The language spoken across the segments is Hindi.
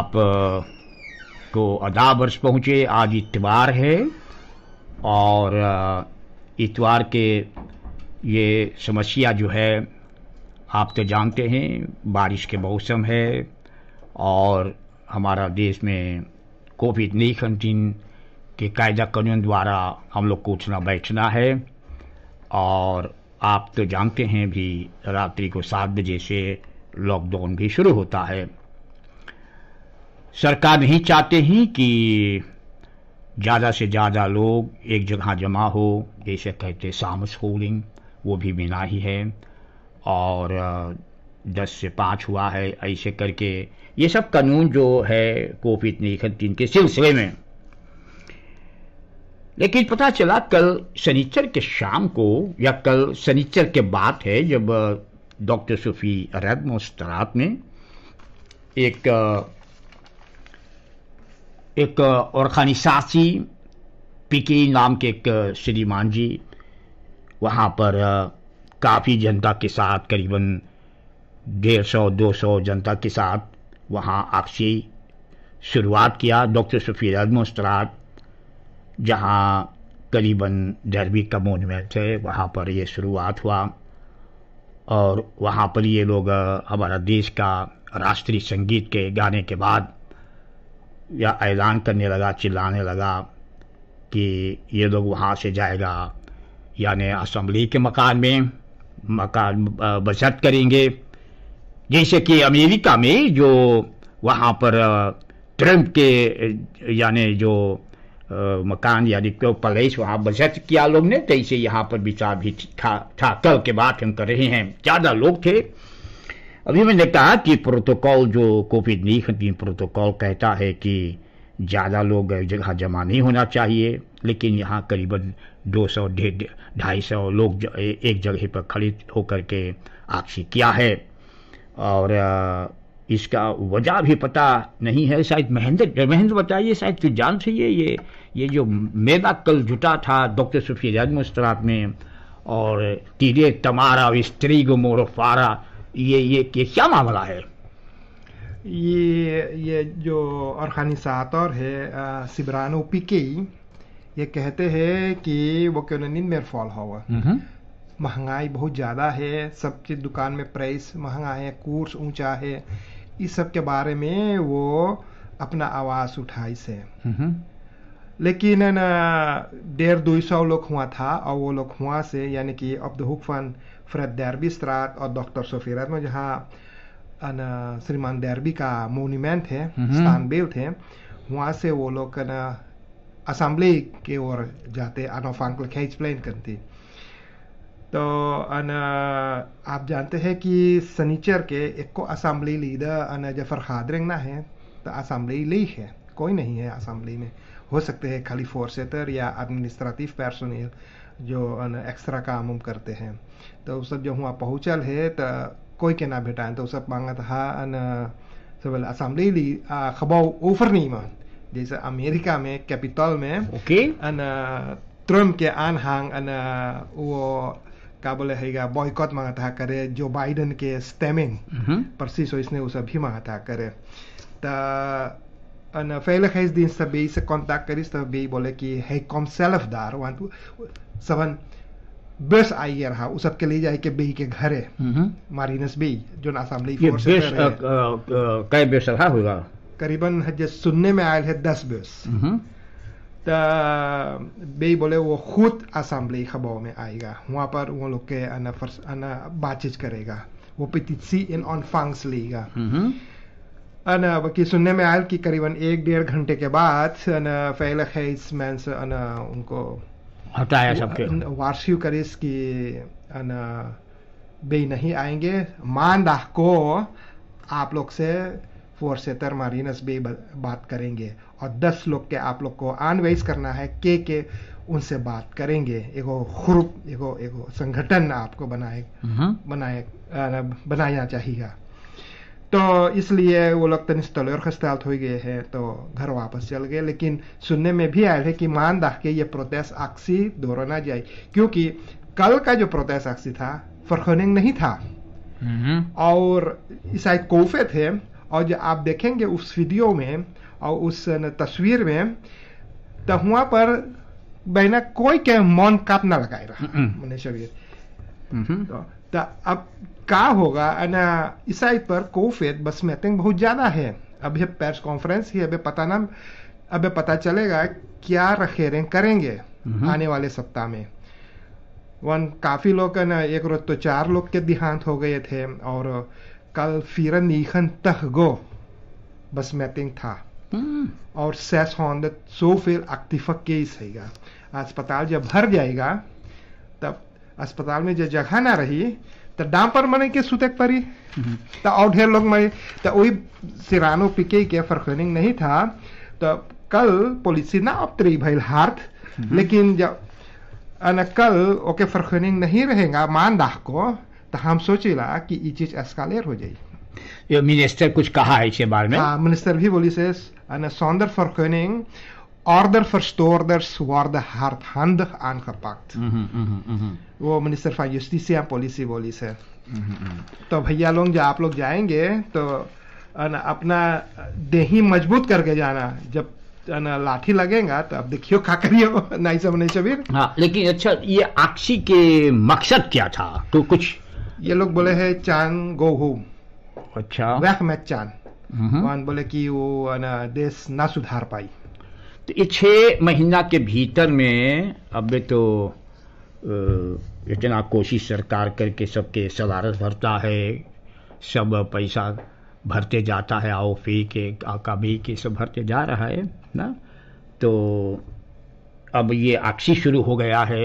आप को अदा वर्ष पहुँचे आज इतवार है और इतवार के ये समस्या जो है आप तो जानते हैं बारिश के मौसम है और हमारा देश में कोविड नाइन्टीन के कायदा कानून द्वारा हम लोग को उठना बैठना है और आप तो जानते हैं भी रात्रि को सात बजे से लॉकडाउन भी शुरू होता है सरकार नहीं चाहते हैं कि ज़्यादा से ज़्यादा लोग एक जगह जमा हो जैसे कहते सामस स्कूलिंग वो भी बिना ही है और दस से पाँच हुआ है ऐसे करके ये सब कानून जो है कोविड निरीक्षण के सिलसिले में लेकिन पता चला कल शनिचर के शाम को या कल शनिचर के बाद है जब डॉक्टर सूफी अरब ने एक एक और खानी सासी पिकी नाम के एक श्रीमान जी वहाँ पर काफ़ी जनता के साथ करीबन डेढ़ सौ दो सौ जनता के साथ वहाँ आपसी शुरुआत किया डॉक्टर सफ़ीर अदमोस्तराद जहाँ करीबन डरबी कमोनमेंट है वहाँ पर ये शुरुआत हुआ और वहाँ पर ये लोग हमारा देश का राष्ट्रीय संगीत के गाने के बाद या ऐलान करने लगा चिल्लाने लगा कि ये लोग वहाँ से जाएगा यानी असम्बली के मकान में मकान बचत करेंगे जैसे कि अमेरिका में जो वहाँ पर ट्रम्प के यानी जो मकान यानी क्यों पलेस वहाँ बचत किया लोग ने तैसे तो यहाँ पर विचार भी कल के बात हम कर रहे हैं ज़्यादा लोग थे अभी मैंने कहा कि प्रोटोकॉल जो कोविड नाइन्टीन प्रोटोकॉल कहता है कि ज़्यादा लोग जगह जमा नहीं होना चाहिए लेकिन यहाँ करीबन दो सौ डेढ़ ढाई सौ लोग एक जगह पर खड़े होकर के आपसी किया है और इसका वजह भी पता नहीं है शायद महेंद्र महेंद्र बताइए शायद तू तो जान चाहिए ये ये जो मेला कल जुटा था डॉक्टर सुफी राज मुस्तरात में और तीरे तमारा स्त्री गो मोर फारा ये ये ये क्या मामला है ये ये जो ऑर्गेनाइजाटर है सिबरानो पिके ये कहते हैं कि वो क्यों क्योननिन में फॉल होगा महंगाई बहुत ज़्यादा है सब चीज़ दुकान में प्राइस महंगा है कोर्स ऊंचा है इस सब के बारे में वो अपना आवाज़ उठाई से लेकिन डेढ़ दो सौ लोग हुआ था और वो लोग हुआ से यानी कि अब द तो Fred Derby Strat और डॉक्टर सोफी रत्न जहाँ श्रीमान डेरबी का मोन्यूमेंट है स्थान स्थानबेव थे वहाँ से वो लोग असम्बली के ओर जाते अनोफांकल खेच प्लेन करती तो अन आप जानते हैं कि सनीचर के एक को असम्बली लीडर अन जफर खादरिंग ना है तो असम्बली ली है कोई नहीं है असम्बली में हो सकते हैं खाली फोर्सेटर या एडमिनिस्ट्रेटिव पर्सनल जो एक्सरा काम उम करते हैं तो उस सब जब हुआ पहुँचल है तो कोई के ना भेटाएं तो सब मांगत हा अन सब असामली ली खबाव ऊपर नहीं मान जैसे अमेरिका में कैपिटल में ओके अन ट्रम्प के आन हांग अन वो क्या बोले है बॉयकॉट मांगा था करे जो बाइडन के स्टेमिंग हम्म। परसिस इसने उसे भी मांगा था करे तो een uh, veiligheidsdienstenbeze contact is te bij ki hij komt zelf daar want savan बस आई है रहा उस सबके ले जाए के बे के घर है मारिनस बे जो असेंबली फोर्स कई बेस रहा होगा करीबन जो सुनने में आयल है दस बेस तो बे बोले वो खुद असेंबली खबाव में आएगा वहाँ पर वो लोग के बातचीत करेगा वो पिटिसी इन ऑन फंक्स लेगा अन सुनने में आया कि करीबन एक डेढ़ घंटे के बाद फैल पहले मैं उनको हटाया सबके वार्षिक करिस की बे नहीं आएंगे मानदाह को आप लोग से फोर फोरसेतर मारिनस बे बात करेंगे और दस लोग के आप लोग को आनवाइज करना है के के उनसे बात करेंगे एगो ग्रुप एगो एगो संगठन आपको बनाए हम्म। बनाए बनाया चाहिएगा तो इसलिए वो लोग तो तनिस्तलर गesteld हो गए हैं तो घर वापस चल गए लेकिन सुनने में भी आया है कि मान दाह के ये प्रोटेस्ट आक्सी दोहराना जाए क्योंकि कल का जो प्रोटेस्ट आक्सी था फरखनिंग नहीं था और शायद कोफे थे और जो आप देखेंगे उस वीडियो में और उस तस्वीर में तो वहाँ पर बहना कोई के मौन काटना लगाए रहा मैंने शरीर तो अब का होगा अना ईसाई पर कोफेत बस मैथिंग बहुत ज़्यादा है अब प्रेस कॉन्फ्रेंस ही अभी पता ना अभी पता चलेगा क्या रखेरे करेंगे हम्म। आने वाले सप्ताह में वन काफ़ी लोग ना एक रोज तो चार लोग के देहांत हो गए थे और कल फिर नीखन तह गो बस मैपिंग था हम्म। और सेस हॉन सो फिर अक्तिफक के ही सहीगा अस्पताल जब भर जाएगा अस्पताल में जो जगह ना रही तो डांपर मने के सुतक पड़ी तो और ढेर लोग मैं तो वही सिरानो पिके के फरखनिंग नहीं था तो कल पुलिस ना अपतरी त्री भैल हार्थ हम्म। लेकिन जब कल ओके फरखनिंग नहीं रहेगा मान दाह को तो हम सोचेला कि ये चीज एस्कालेट हो जाए ये मिनिस्टर कुछ कहा है इसके बारे में हाँ मिनिस्टर भी बोली से सौंदर फरखनिंग verstoorders worden hardhandig aangepakt. Mm -hmm, mm -hmm. वो मिनिस्टर फॉर जस्टिस या पॉलिसी बोली से तो भैया लोग जो आप लोग जाएंगे तो अपना देही मजबूत करके जाना जब लाठी लगेगा तो अब देखियो खा करियो नहीं समझे हाँ लेकिन अच्छा ये आक्षी के मकसद क्या था तो कुछ ये लोग बोले है चांद गो होम अच्छा वैक मैच चांद बोले कि वो देश ना सुधार पाई तो ये छः महीना के भीतर में अब तो इतना कोशिश सरकार करके सबके सदारत भरता है सब पैसा भरते जाता है आओ फी के आका भी के सब भरते जा रहा है ना तो अब ये आक्सी शुरू हो गया है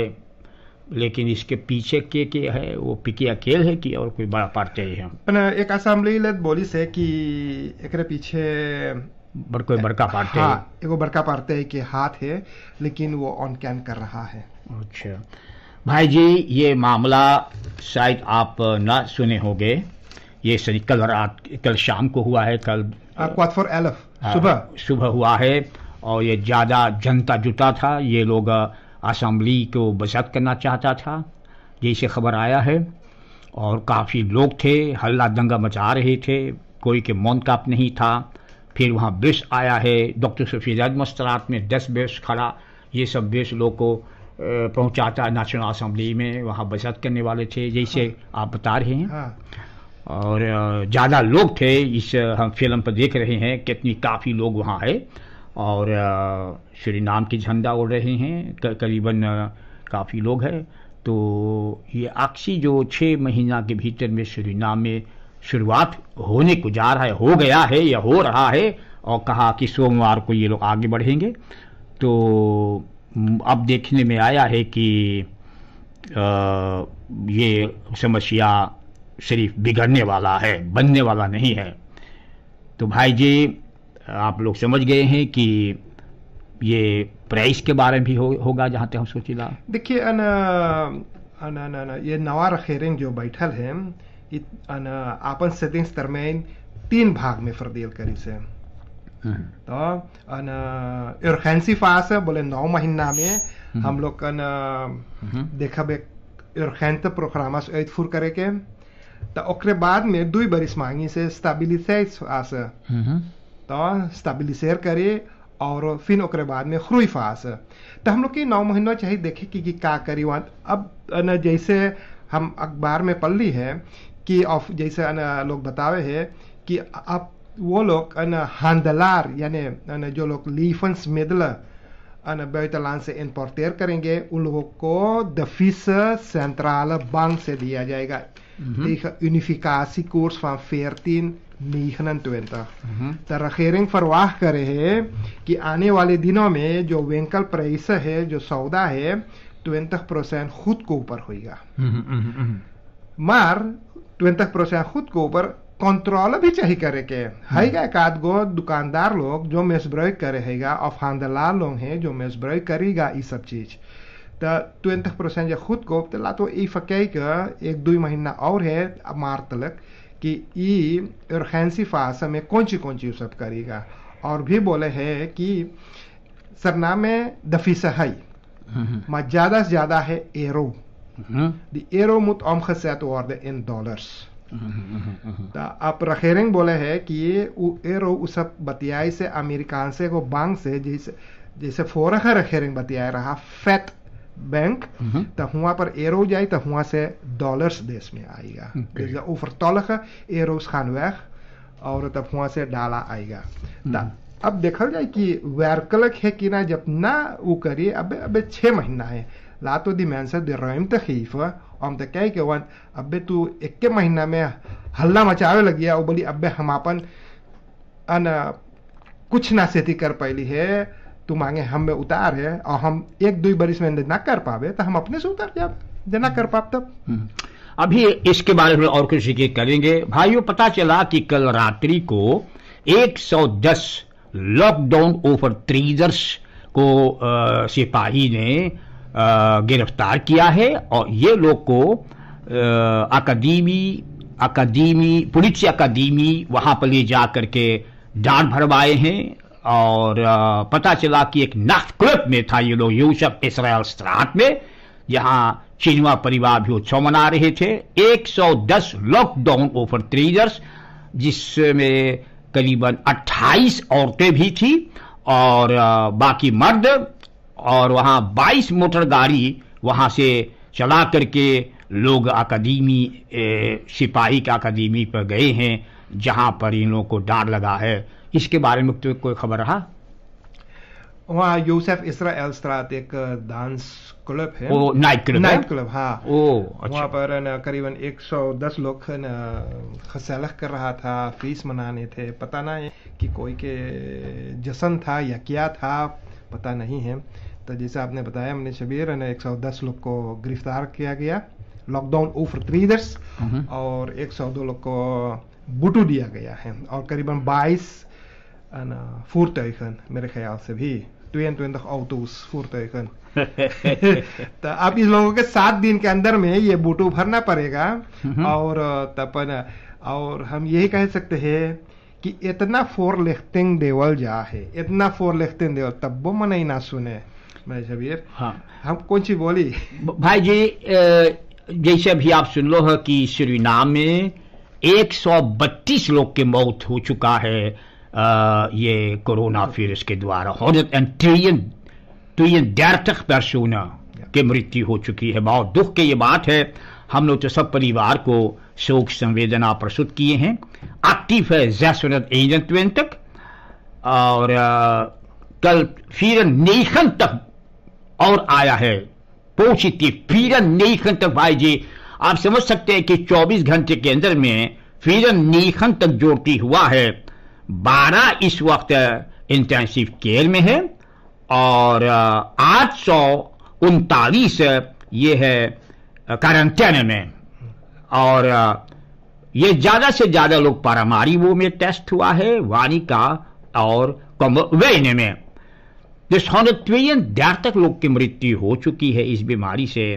लेकिन इसके पीछे के के है वो पिकी अकेल है कि और कोई बड़ा पार्टी है एक असम्बली बोली से कि एक पीछे कोई बड़का पार्टे हाँ एगो बड़का पार्टे के हाथ है लेकिन वो ऑन कैन कर रहा है अच्छा भाई जी ये मामला शायद आप ना सुने होंगे ये सही कल रात कल शाम को हुआ है कल फॉर एलफ uh, हाँ, सुबह सुबह हुआ है और ये ज़्यादा जनता जुटा था ये लोग असम्बली को बजट करना चाहता था जैसे खबर आया है और काफ़ी लोग थे हल्ला दंगा मचा रहे थे कोई के मौन काप नहीं था फिर वहाँ बेस आया है डॉक्टर शफीर मस्तरात में दस बेस खड़ा ये सब बेस लोग को पहुँचाता नेशनल असम्बली में वहाँ बचत करने वाले थे जैसे हाँ। आप बता रहे हैं हाँ। और ज़्यादा लोग थे इस हम फिल्म पर देख रहे हैं कितनी काफ़ी लोग वहाँ है और श्री नाम की झंडा उड़ रहे हैं करीबन काफ़ी लोग हैं तो ये आक्सी जो छः महीना के भीतर में श्री नाम में शुरुआत होने को जा रहा है हो गया है या हो रहा है और कहा कि सोमवार को ये लोग आगे बढ़ेंगे तो अब देखने में आया है कि आ, ये समस्या सिर्फ बिगड़ने वाला है बनने वाला नहीं है तो भाई जी आप लोग समझ गए हैं कि ये प्राइस के बारे में भी हो, होगा जहाँ तक हम सोचेगा देखिए ये नवार खेरेंग जो बैठल है itt an ápon तीन भाग में bhag करी से तो अन अर्जेंसी बोले नौ महीना में हम्म. हम लोग करे के तो बाद में दुई बरिस मांगी से स्टेबिलिसाइज हम्म. तो करे और फिर ओकरे बाद में खुरुई फास तो हम लोग के नौ महीना चाहिए देखे कि, कि का करी अब जैसे हम अखबार में पढ़ ली है कि ऑफ जैसे लोग बतावे है कि आप वो लोग हांडलार यानी जो लोग लीफन्स मेदल बैतलान से इम्पोर्टेर करेंगे उन लोगों को दफिस सेंट्रल बैंक से दिया जाएगा एक कोर्स फॉर फेरतीन रखेरिंग फरवाह करे है कि आने वाले दिनों में जो वेंकल प्राइस है जो सौदा है ट्वेंटक परसेंट खुद को ऊपर होगा mm-hmm, mm-hmm, mm-hmm। मार ट्वेंतः प्रोसेंट खुद को ऊपर कंट्रोल भी चाहिए करे के है एक आध हम्म। गो दुकानदार लोग जो मिसब्रॉय करे हैगा और फांदला लोग हैं जो मिसब्रॉय करेगा ये सब चीज़ तो ट्वेंटी परसेंट जो खुद को तो लातो ये फकई का एक दो महीना और है मार तलक कि ये अर्खेंसी फास में कौन सी कौन सी सब करेगा और भी बोले है कि सरनामे दफीसा है हम्म, हम्म। ज़्यादा से ज़्यादा है euro Hm? De euro moet omgezet worden in dollars. De regering wil dat de euro is de Amerikaanse bank, deze vorige regering, de Fed Bank, mhm. dat hoe per euro jij, dollars Dus de overtollige euro's gaan weg, en dat hoe ze dollar eigen. अब देखल जाए कि वैरकलक है कि ना जब ना वो करिए अब अब छः महीना है लातो दी मैंसर दे रहीम तखीफ तो हम तो कह के वन अब तू एक महीना में हल्ला मचावे लगी वो बोली अब हम अपन अन कुछ ना सेती कर पैली है तू मांगे हम में उतार है और हम एक दो बरिस में ना कर पावे तो हम अपने से उतार जाए जो कर पाप तब हम्म। अभी इसके बारे में और कुछ करेंगे भाइयों पता चला कि कल रात्रि को 110 सौ लॉकडाउन ओवर ट्रीजर्स को सिपाही ने गिरफ्तार किया है और ये लोग को अकादमी अकादमी पुलिस अकादमी वहां पर ले जा करके डांट भरवाए हैं और पता चला कि एक नाथ क्लब में था ये लोग यूसफ इसराइल स्त्रात में यहाँ चिनवा परिवार भी उत्सव मना रहे थे 110 लॉकडाउन ओवर ट्रीजर्स जिसमें करीबन 28 औरतें भी थी और बाकी मर्द और वहाँ 22 मोटर गाड़ी वहाँ से चला करके लोग अकादमी सिपाही के अकादमी पर गए हैं जहाँ पर इन लोगों को डर लगा है इसके बारे में तो कोई खबर रहा वहाँ यूसेफ इसरा एल एक डांस क्लब है ओ, नाइट क्लब नाइट क्लब हाँ ओ अच्छा। वहाँ पर न, करीबन 110 लोग खसलह कर रहा था फीस मनाने थे पता ना है कि कोई के जश्न था या क्या था पता नहीं है तो जैसे आपने बताया हमने शबीर ने 110 लोग को गिरफ्तार किया गया लॉकडाउन ओवर ट्रीडर्स और 102 लोग को बुटू दिया गया है और करीबन 22 फूर मेरे ख्याल से भी 22 ऑटोस voertuigen. तो आप इस लोगों के सात दिन के अंदर में ये बूटो भरना पड़ेगा और तपन और हम यही कह सकते हैं कि इतना फोर लेखतेंग देवल जा है इतना फोर लेखतेंग देवल तब वो मन ही ना सुने मैं जबीर हाँ हम कौन सी बोली भाई जी जैसे अभी आप सुन लो है कि श्रीनाम में एक लोग के मौत हो चुका है je coronavirus ke dwara. 132 persona के मृत्यु हो चुकी है बहुत दुख की ये बात है हम लोग तो सब परिवार को शोक संवेदना प्रस्तुत किए हैं एक्टिव है जैसरत एजेंटवेन तक और कल फिर नेखन तक और आया है पॉजिटिव फिर नेखन तक भाई जी आप समझ सकते हैं कि 24 घंटे के अंदर में फिर नेखन तक जोड़ती हुआ है बारह इस वक्त इंटेंसिव केयर में है और आठ सौ उनतालीस ये है क्वारंटाइन में और ये ज्यादा से ज्यादा लोग वो में टेस्ट हुआ है वानिका और कमवेन में तो सौनत्वेयन देर तक लोग की मृत्यु हो चुकी है इस बीमारी से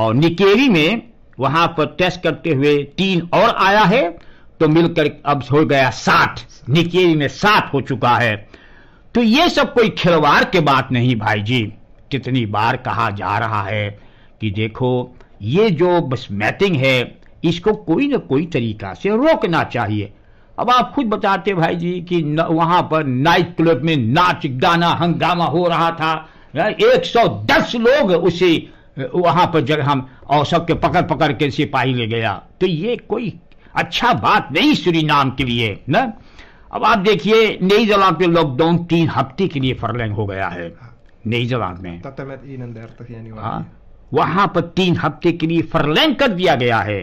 और निकेरी में वहां पर टेस्ट करते हुए तीन और आया है तो मिलकर अब हो गया साठ निकेरी में साठ हो चुका है तो ये सब कोई खिलवाड़ के बात नहीं भाई जी कितनी बार कहा जा रहा है कि देखो ये जो बस मैटिंग है इसको कोई ना कोई तरीका से रोकना चाहिए अब आप खुद बताते भाई जी कि न, वहां पर नाइट क्लब में नाच गाना हंगामा हो रहा था एक सौ दस लोग उसी वहां पर जगह हम औसत के पकड़ पकड़ के सिपाही ले गया तो ये कोई अच्छा बात नहीं श्री नाम के लिए ना अब आप देखिए नई जलान पे लॉकडाउन तीन हफ्ते के लिए फरलैंग हो गया है नई जलान में तो हाँ, वहां पर तीन हफ्ते के लिए फरलैंग कर दिया गया है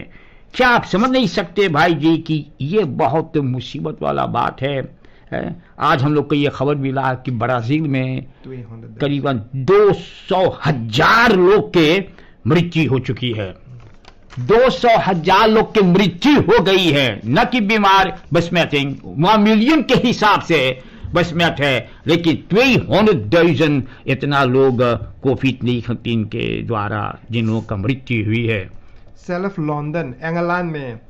क्या आप समझ नहीं सकते भाई जी कि ये बहुत मुसीबत वाला बात है, है? आज हम लोग को ये खबर मिला कि ब्राजील में तो करीबन दो सौ हजार लोग के मृत्यु हो चुकी है दो सौ हजार लोग की मृत्यु हो गई है न कि बीमार बस है वहां मिलियन के हिसाब से बसमैट है लेकिन ट्वी होने दर्जन इतना लोग कोविड नाइन्टीन के द्वारा जिन लोगों का मृत्यु हुई है सेल्फ लंदन एंगलान में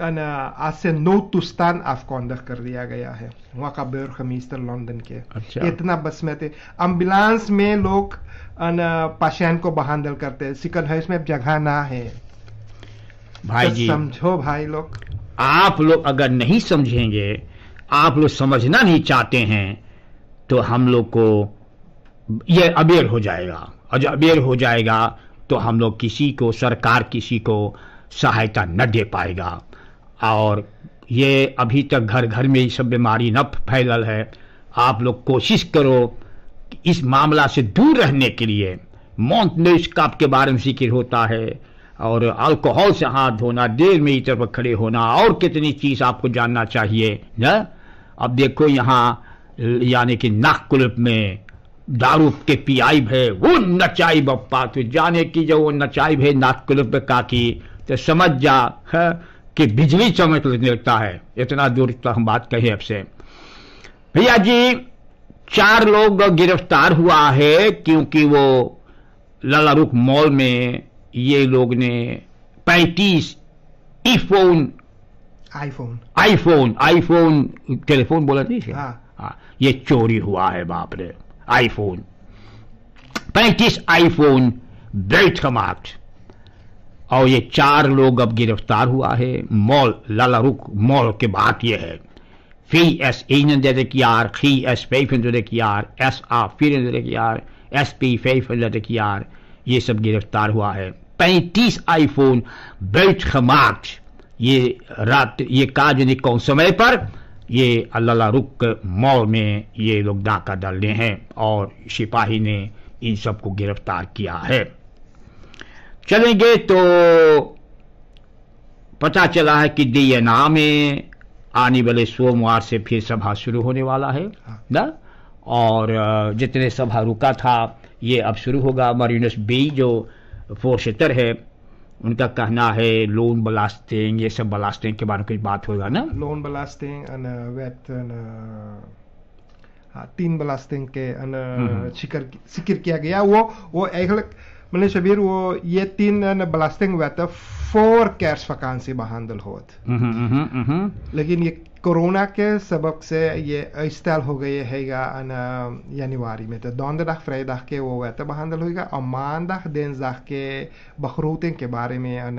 आज से नौ तुस्तान अफकॉन्डक कर दिया गया है वहां का बेर खमीस्तर लंदन के अच्छा। इतना बस में थे एम्बुलेंस में लोग पेशेंट को बहांदल करते हैं सिकन है में जगह ना है भाई तो जी समझो भाई लोग आप लोग अगर नहीं समझेंगे आप लोग समझना नहीं चाहते हैं तो हम लोग को ये अबेर हो जाएगा और जब अबेर हो जाएगा तो हम लोग किसी को सरकार किसी को सहायता न दे पाएगा और ये अभी तक घर घर में ये सब बीमारी न फैलल है आप लोग कोशिश करो इस मामला से दूर रहने के लिए मौत इस काप के बारे में जिक्र होता है और अल्कोहल से हाथ धोना देर में ईटर पर खड़े होना और कितनी चीज आपको जानना चाहिए ना हाँ? अब देखो यहाँ यानी कि नागकुल्प में दारू के पियाइब है वो नचाई बप्पा तो जाने की जब वो नचाई है नाकुल का की तो समझ जा है हाँ, कि बिजली चमक लगता है इतना दूर तक तो हम बात कहे आपसे भैया जी चार लोग गिरफ्तार हुआ है क्योंकि वो लाला मॉल में ये लोग ने पैंतीस iPhone iPhone iPhone iPhone telephone बोला नहीं हाँ हाँ ये चोरी हुआ है बाप रे आईफोन पैंतीस आईफोन बेल्टमार्ट और ये चार लोग अब गिरफ्तार हुआ है मॉल रुख मॉल के बात ये है फी एस की आर खी एस पेफ की आर एस आ फिर की आर एस पी फेफ की आर ये सब गिरफ्तार हुआ है पैंतीस आईफोन बेच मार्च ये रात ये काज कौन समय पर ये अल्लाह रुक मॉल में ये लोग डाका डालने हैं और सिपाही ने इन सबको गिरफ्तार किया है चलेंगे तो पता चला है कि डीएनए में आने वाले सोमवार से फिर सभा शुरू होने वाला है हाँ। ना और जितने सभा रुका था ये अब शुरू होगा मरीनस बी जो फोर्सेटर है उनका कहना है लोन ब्लास्टिंग ये सब ब्लास्टिंग के बारे में कुछ बात होगा ना लोन ब्लास्टिंग uh, uh, हाँ, तीन ब्लास्टिंग के अन शिकर uh, हम्म। किया गया वो वो eigenlijk meneer Shabir, wo je tien en belastingwetten voor kerstvakantie behandeld wordt. Mm -hmm, mm -hmm. लेकिन ये कोरोना के सबक से ये अस्टाइल हो गई हैगा अन जनवरी में तो दौंदराख फ्राइडाख के वो वैसे बहांदल होगा और मानदाख देनजाख के बखरूतें के बारे में अन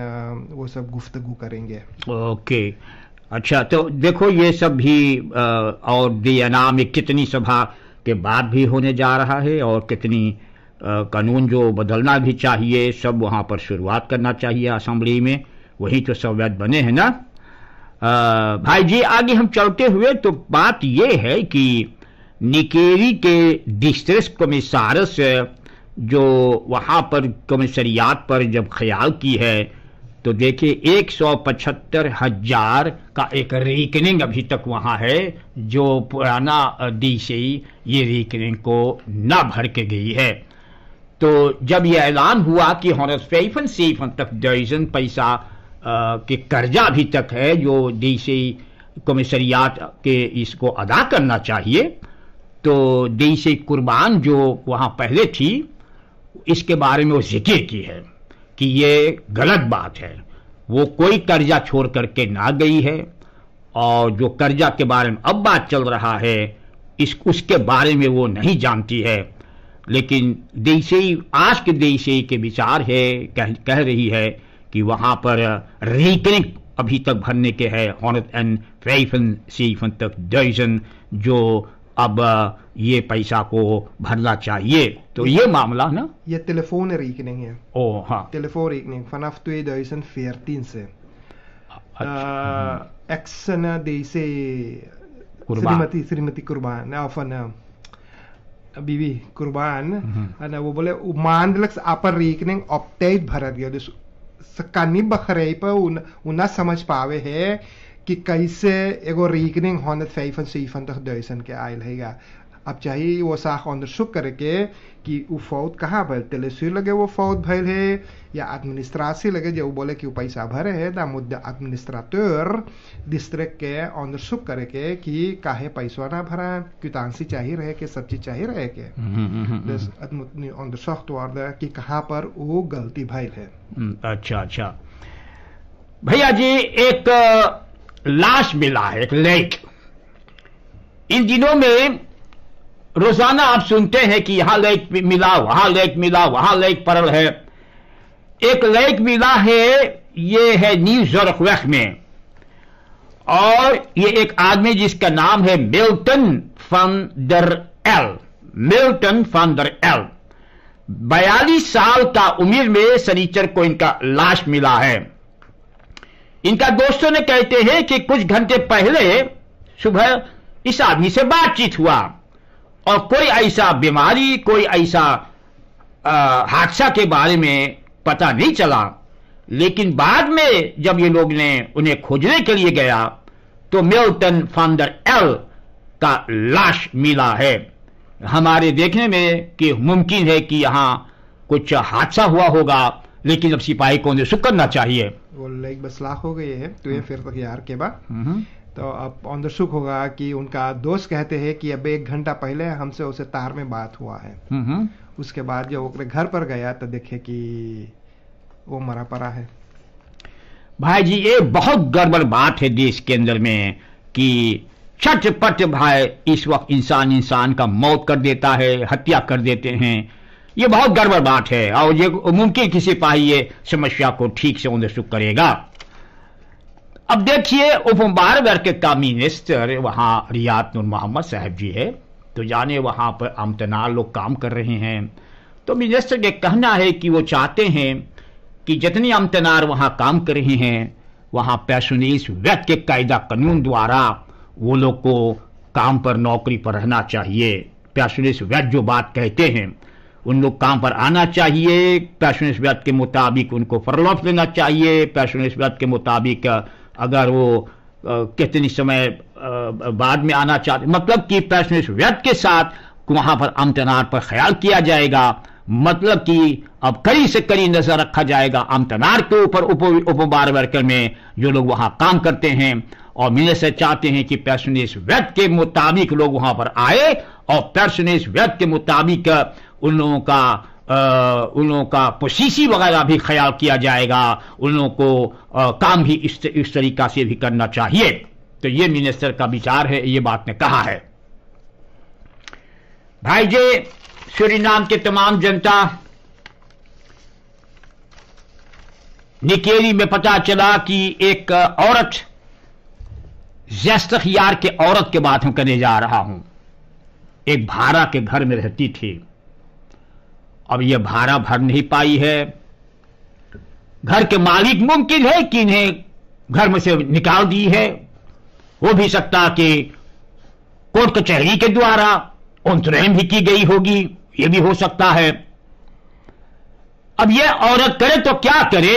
वो सब गुफ्तगु करेंगे ओके अच्छा तो देखो ये सब भी और दिया नाम कितनी सभा के बाद भी होने जा रहा है और कितनी कानून जो बदलना भी चाहिए सब वहाँ पर शुरुआत करना चाहिए असम्बली में वही तो सब वैध बने हैं ना आ, भाई जी आगे हम चलते हुए तो बात यह है कि निकेरी के डिस्ट्रिक्ट कमिश्नारस जो वहाँ पर कमिश्नरियात पर जब ख्याल की है तो देखिए एक सौ पचहत्तर हजार का एक रिकनिंग अभी तक वहाँ है जो पुराना डी से ये रिकनिंग को ना भर के गई है तो जब यह ऐलान हुआ कि फेफन सेफन तक दर्जन पैसा के कर्जा अभी तक है जो डीसी कमिश्रियात के इसको अदा करना चाहिए तो डीसी कुर्बान जो वहाँ पहले थी इसके बारे में वो जिक्र की है कि ये गलत बात है वो कोई कर्जा छोड़ करके ना गई है और जो कर्जा के बारे में अब बात चल रहा है इस उसके बारे में वो नहीं जानती है लेकिन देसई आज के देसई के विचार है कह, कह रही है कि वहां पर रेकनिक अभी तक भरने के है हॉनत एन फेफन सीफन तक दर्जन जो अब ये पैसा को भरना चाहिए तो ये ये मामला ना ये टेलीफोन रीकनिंग है ओ हाँ टेलीफोन रीकनिंग दर्जन 2014 से अच्छा एक्सन देसे श्रीमती श्रीमती कुर्बान बीवी कुर्बान है हम्म। ना वो बोले उमान लक्ष अपर रीकनिंग ऑप्टेट भरत गया दिस तो सकानी बखरे पर उन उन्ना समझ पावे है कि कैसे एगो रीकनिंग होने फेफन सीफन तक दर्शन के आयल हैगा अब चाहिए वो साख onderzoek करके कि वो फौत कहाँ भल तेलेसी लगे वो फौत भल है या एडमिनिस्ट्रासी लगे जो बोले कि वो पैसा भरे है ना मुद्दा एडमिनिस्ट्रेटर डिस्ट्रिक्ट के onderzoek करके कि काहे पैसा ना भरा क्विटांसी चाहिए रहे के सब चीज चाहिए रहे के dus het moet nu कि कहाँ पर वो गलती भल है हम्म, अच्छा अच्छा भैया जी एक लाश मिला है एक लेख इन दिनों में रोजाना आप सुनते हैं कि यहां लेक मिला वहां लेक मिला वहां लेक परल है एक लेक मिला है ये है न्यू जोरखवेख में और ये एक आदमी जिसका नाम है मिल्टन फन दर एल मिल्टन फन दर एल बयालीस साल का उम्र में सनीचर को इनका लाश मिला है इनका दोस्तों ने कहते हैं कि कुछ घंटे पहले सुबह इस आदमी से बातचीत हुआ और कोई ऐसा बीमारी कोई ऐसा हादसा के बारे में पता नहीं चला लेकिन बाद में जब ये लोग ने उन्हें खोजने के लिए गया तो मेल्टन फाउंडर एल का लाश मिला है हमारे देखने में कि मुमकिन है कि यहाँ कुछ हादसा हुआ होगा लेकिन अब सिपाही को उन्हें सुख करना चाहिए वो लाइक बस लाख हो गए हैं तो ये हम्म। फिर तक तो यार के बाद हम्म। तो अब सुख होगा कि उनका दोस्त कहते हैं कि अब एक घंटा पहले हमसे उसे तार में बात हुआ है उसके बाद जब अपने घर पर गया तो देखे कि वो मरा पड़ा है भाई जी ये बहुत गड़बड़ बात है देश के अंदर में कि चटपट भाई इस वक्त इंसान इंसान का मौत कर देता है हत्या कर देते हैं ये बहुत गड़बड़ बात है और ये मुमकिन किसी पाई ये समस्या को ठीक से सुख करेगा अब देखिए उपमार वर्ग का मिनिस्टर वहाँ रियात नूर मोहम्मद साहब जी है तो जाने वहाँ पर अमतनार लोग काम कर रहे हैं तो मिनिस्टर के कहना है कि वो चाहते हैं कि जितने अमतनार वहां काम कर रहे हैं वहां पैसनीस व्यक्त के कायदा कानून द्वारा वो लोग को काम पर नौकरी पर रहना चाहिए पैसनीस व्यक्त जो बात कहते हैं उन लोग काम पर आना चाहिए पैसनीस व्यक्त के मुताबिक उनको फरलॉफ लेना चाहिए पैसनीस व्यक्त के मुताबिक अगर वो कितनी समय बाद में आना चाहते मतलब कि प्रश्न इस व्यर्थ के साथ वहां पर अमतनार पर ख्याल किया जाएगा मतलब कि अब कड़ी से कड़ी नजर रखा जाएगा अमतनार के ऊपर उपबार वर्कर में जो लोग वहां काम करते हैं और मिले से चाहते हैं कि पैशनिस व्यक्त के मुताबिक लोग वहां पर आए और पैशनिस व्यक्त के मुताबिक उन लोगों का उन लोगों का पोसीसी वगैरह भी ख्याल किया जाएगा उन लोगों को आ, काम भी इस इस तरीका से भी करना चाहिए तो ये मिनिस्टर का विचार है ये बात ने कहा है भाई जी श्री नाम के तमाम जनता निकेरी में पता चला कि एक औरत जस्तखियार के औरत के बात हम करने जा रहा हूं एक भारा के घर में रहती थी अब यह भाड़ा भर नहीं पाई है घर के मालिक मुमकिन है कि इन्हें घर में से निकाल दी है हो भी सकता कि कोर्ट कचहरी के द्वारा उन्तरेम भी की गई होगी यह भी हो सकता है अब यह औरत करे तो क्या करे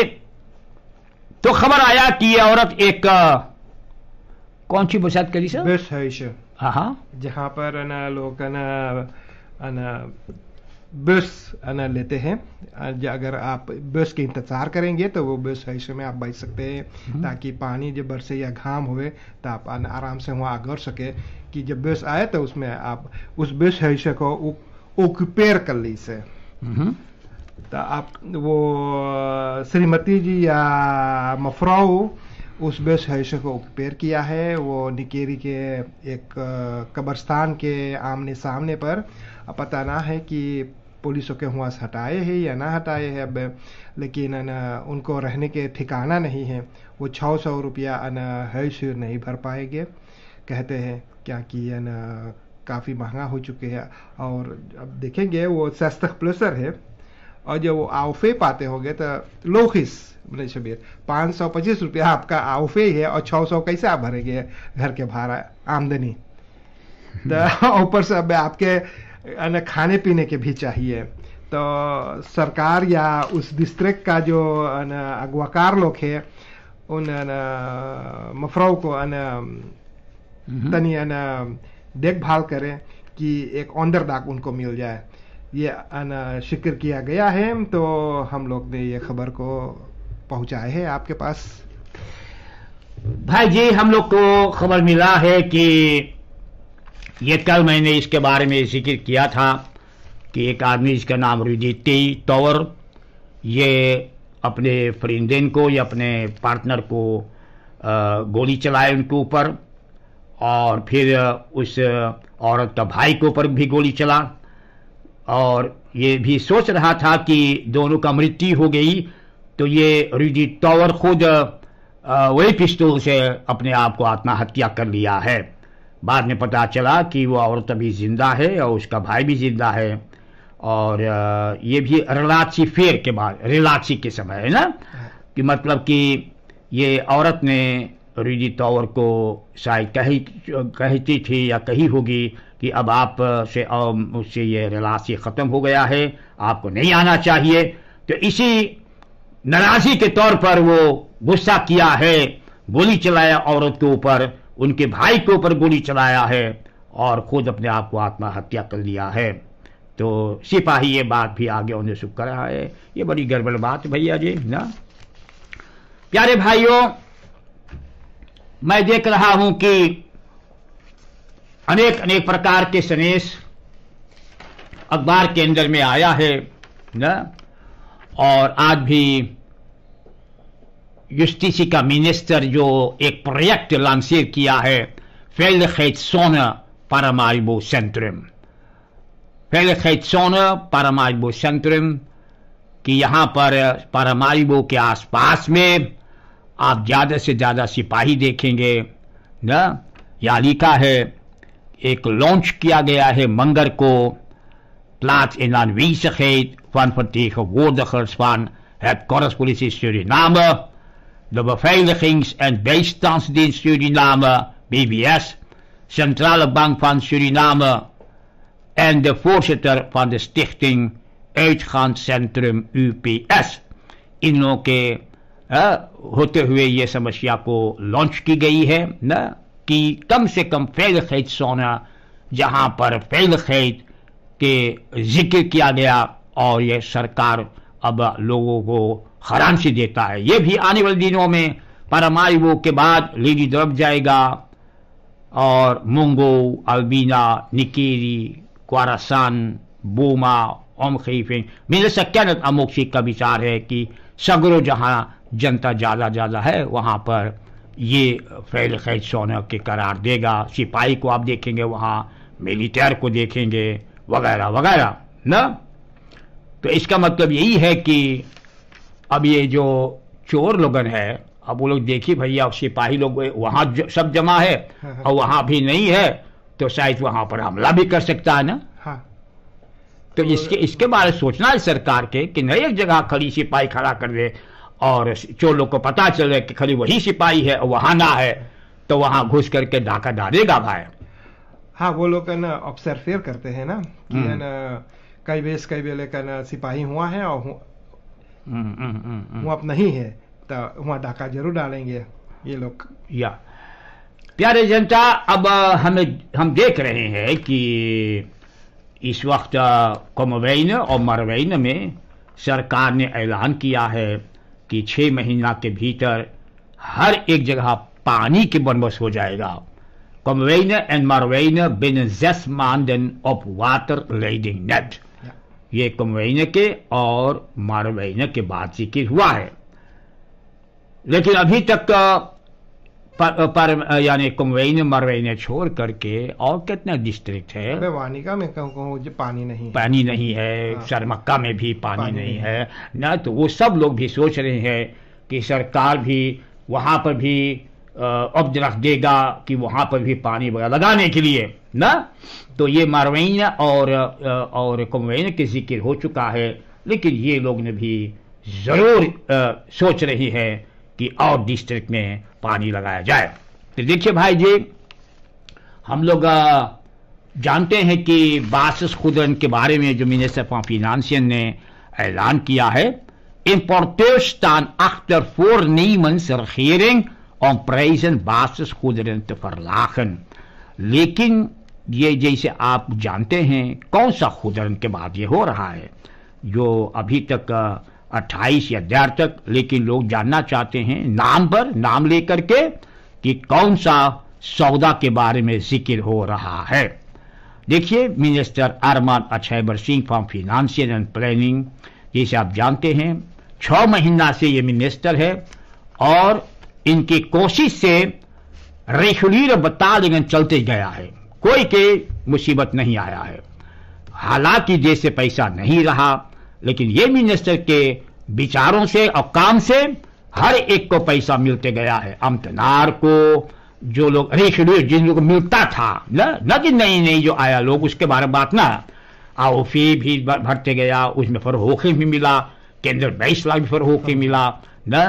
तो खबर आया कि यह औरत एक कौन सी बसात करी सर हाँ हाँ जहां पर ना लोग ना, ना बस ना लेते हैं अगर आप बस के इंतजार करेंगे तो वो बस ऐसे में आप बैठ सकते हैं हम्म। ताकि पानी जब बरसे या घाम हुए तो आप आराम से वहाँ आगर सके कि जब बस आए तो उसमें आप उस बस हिस्से को ऑक्यूपेयर कर ली से हम्म। तो आप वो श्रीमती जी या मफराऊ उस बेस हिस्से को ऑक्यूपेयर किया है वो निकेरी के एक कब्रस्तान के आमने सामने पर पता ना है कि पुलिसों के हुआ हटाए है या ना हटाए है अब लेकिन उनको रहने के ठिकाना नहीं है वो छः सौ रुपया हैश्य नहीं भर पाएंगे कहते हैं क्या कि काफ़ी महंगा हो चुके हैं और अब देखेंगे वो सस्ता प्लसर है और जब वो आउफे पाते हो गए तो लोखिस मैंने शबीर पाँच सौ पच्चीस रुपया आपका आउफे है और छः सौ कैसे आप भरेंगे घर के भाड़ा आमदनी तो ऊपर से अब आपके यानी खाने पीने के भी चाहिए तो सरकार या उस डिस्ट्रिक्ट का जो अगवाकार लोग है उन मफरों को हम्म। तनी देखभाल करें कि एक ऑनर दाग उनको मिल जाए ये शिक्र किया गया है तो हम लोग ने ये खबर को पहुंचाए है आपके पास भाई जी हम लोग को खबर मिला है कि ये कल मैंने इसके बारे में जिक्र किया था कि एक आदमी जिसका नाम रुजीती तौर ये अपने फरिंदेन को या अपने पार्टनर को गोली चलाए उनके ऊपर और फिर उस औरत का भाई के ऊपर भी गोली चला और ये भी सोच रहा था कि दोनों का मृत्यु हो गई तो ये रिजी तौर खुद वही पिस्तौल से अपने आप को आत्महत्या कर लिया है बाद में पता चला कि वो औरत अभी ज़िंदा है और उसका भाई भी ज़िंदा है और ये भी रिलाची फेर के बाद रिलाची के समय है ना कि मतलब कि ये औरत ने रिजी तौर को शायद कही कहती थी या कही होगी कि अब आप से उससे ये रिलासी ख़त्म हो गया है आपको नहीं आना चाहिए तो इसी नाराज़ी के तौर पर वो गुस्सा किया है गोली चलाया औरत के ऊपर उनके भाई के ऊपर गोली चलाया है और खुद अपने आप को आत्महत्या कर लिया है तो सिपाही ये बात भी आगे उन्हें सुख कर रहा है ये बड़ी गड़बड़ बात भैया जी ना प्यारे भाइयों मैं देख रहा हूं कि अनेक अनेक प्रकार के संदेश अखबार के अंदर में आया है ना और आज भी justitie का मिनिस्टर जो एक प्रोजेक्ट लॉन्चर किया है फेल्ड खेत सोन परमाइबो सेंट्रम फेल्ड खेत सोन परमाइबो सेंट्रम कि यहां पर परमाइबो के आसपास में आप ज्यादा से ज्यादा सिपाही देखेंगे ना या लिखा है एक लॉन्च किया गया है मंगर को प्लाट इन वीस खेत वन फटी वो दखल स्वान हेड कॉरस पुलिस नाम de Beveiligings- en Bijstandsdienst Suriname, BBS, Centrale Bank van Suriname en de voorzitter van de stichting Uitgangscentrum UPS. In oké, hoe we je soms jako lunch kiegen, die kamsekam veiligheidszone, jaha per veiligheid, die zieke kiegen, al je sarkar, aba logo go. हराम से देता है यह भी आने वाले दिनों में परमायु के बाद लेडी द्रप जाएगा और मोंगो अल्बीना निकेरी क्वारासान बोमा ओम खीफे मेरे सत्यानंद अमोक्षी का विचार है कि सगरो जहां जनता ज़्यादा ज़्यादा है वहां पर ये फैल खैद सोना के करार देगा सिपाही को आप देखेंगे वहां मिलिटर को देखेंगे वगैरह वगैरह न तो इसका मतलब यही है कि अब ये जो चोर लोगन है अब वो लोग देखी भैया सिपाही लोग वहां सब जमा है हाँ, हाँ। और वहां भी नहीं है तो शायद वहां पर हमला भी कर सकता है ना हाँ। तो, इसके इसके बारे में सोचना है सरकार के कि नई एक जगह खड़ी सिपाही खड़ा कर दे और चोर लोग को पता चले कि खड़ी वही सिपाही है और वहां ना है तो वहां घुस करके डाका डालेगा भाई हाँ वो लोग ना ऑब्सर्फेयर करते हैं ना कि हम्म। कई बेस कई बेले का सिपाही हुआ है और हम्म, हम्म, हम्म, वहाँ नहीं है तो वहाँ डाका जरूर डालेंगे ये लोग या प्यारे जनता अब हमें हम देख रहे हैं कि इस वक्त कमवैन और मरवैन में सरकार ने ऐलान किया है कि छः महीना के भीतर हर एक जगह पानी के बनबस हो जाएगा Kom एंड maar बिन binnen zes ऑफ वाटर water ये कुंभईन के और मारवैन के बाद जिक्र हुआ है लेकिन अभी तक पर, पर यानी कुंभईन मरवैन छोड़ करके और कितना डिस्ट्रिक्ट है वानिका में कहूं जो पानी नहीं पानी नहीं है हाँ। में भी पानी, पानी नहीं, नहीं है ना तो वो सब लोग भी सोच रहे हैं कि सरकार भी वहां पर भी अब रख देगा कि वहां पर भी पानी वगैरह लगाने के लिए ना तो ये मारवाइन और और कुमैन के जिक्र हो चुका है लेकिन ये लोग ने भी ज़रूर सोच रही है कि और डिस्ट्रिक्ट में पानी लगाया जाए तो देखिए भाई जी हम लोग जानते हैं कि बासस खुदरन के बारे में जो मिनिस्टर ऑफ फिनांसियन ने ऐलान किया है importeerstaan achter voornemens regering om pryse en खुदरन te verlagen. लेकिन ये जैसे आप जानते हैं कौन सा खुदरन के बाद ये हो रहा है जो अभी तक अट्ठाईस या दर तक लेकिन लोग जानना चाहते हैं नाम पर नाम लेकर के कि कौन सा सौदा के बारे में जिक्र हो रहा है देखिए minister Armand Achaibersing for financial and planning जैसे आप जानते हैं छ महीना से ये मिनिस्टर है और इनकी कोशिश से रेखुलर बता लेकिन चलते गया है कोई के मुसीबत नहीं आया है हालांकि जैसे पैसा नहीं रहा लेकिन ये मिनिस्टर के विचारों से और काम से हर एक को पैसा मिलते गया है अमतनार को जो लोग अरे शेड्यूल जिन लोग मिलता था न कि नहीं नहीं जो आया लोग उसके बारे में बात ना आओफी भी भरते गया उसमें होके भी मिला केंद्र बाईस लाख भी फरहोखे मिला न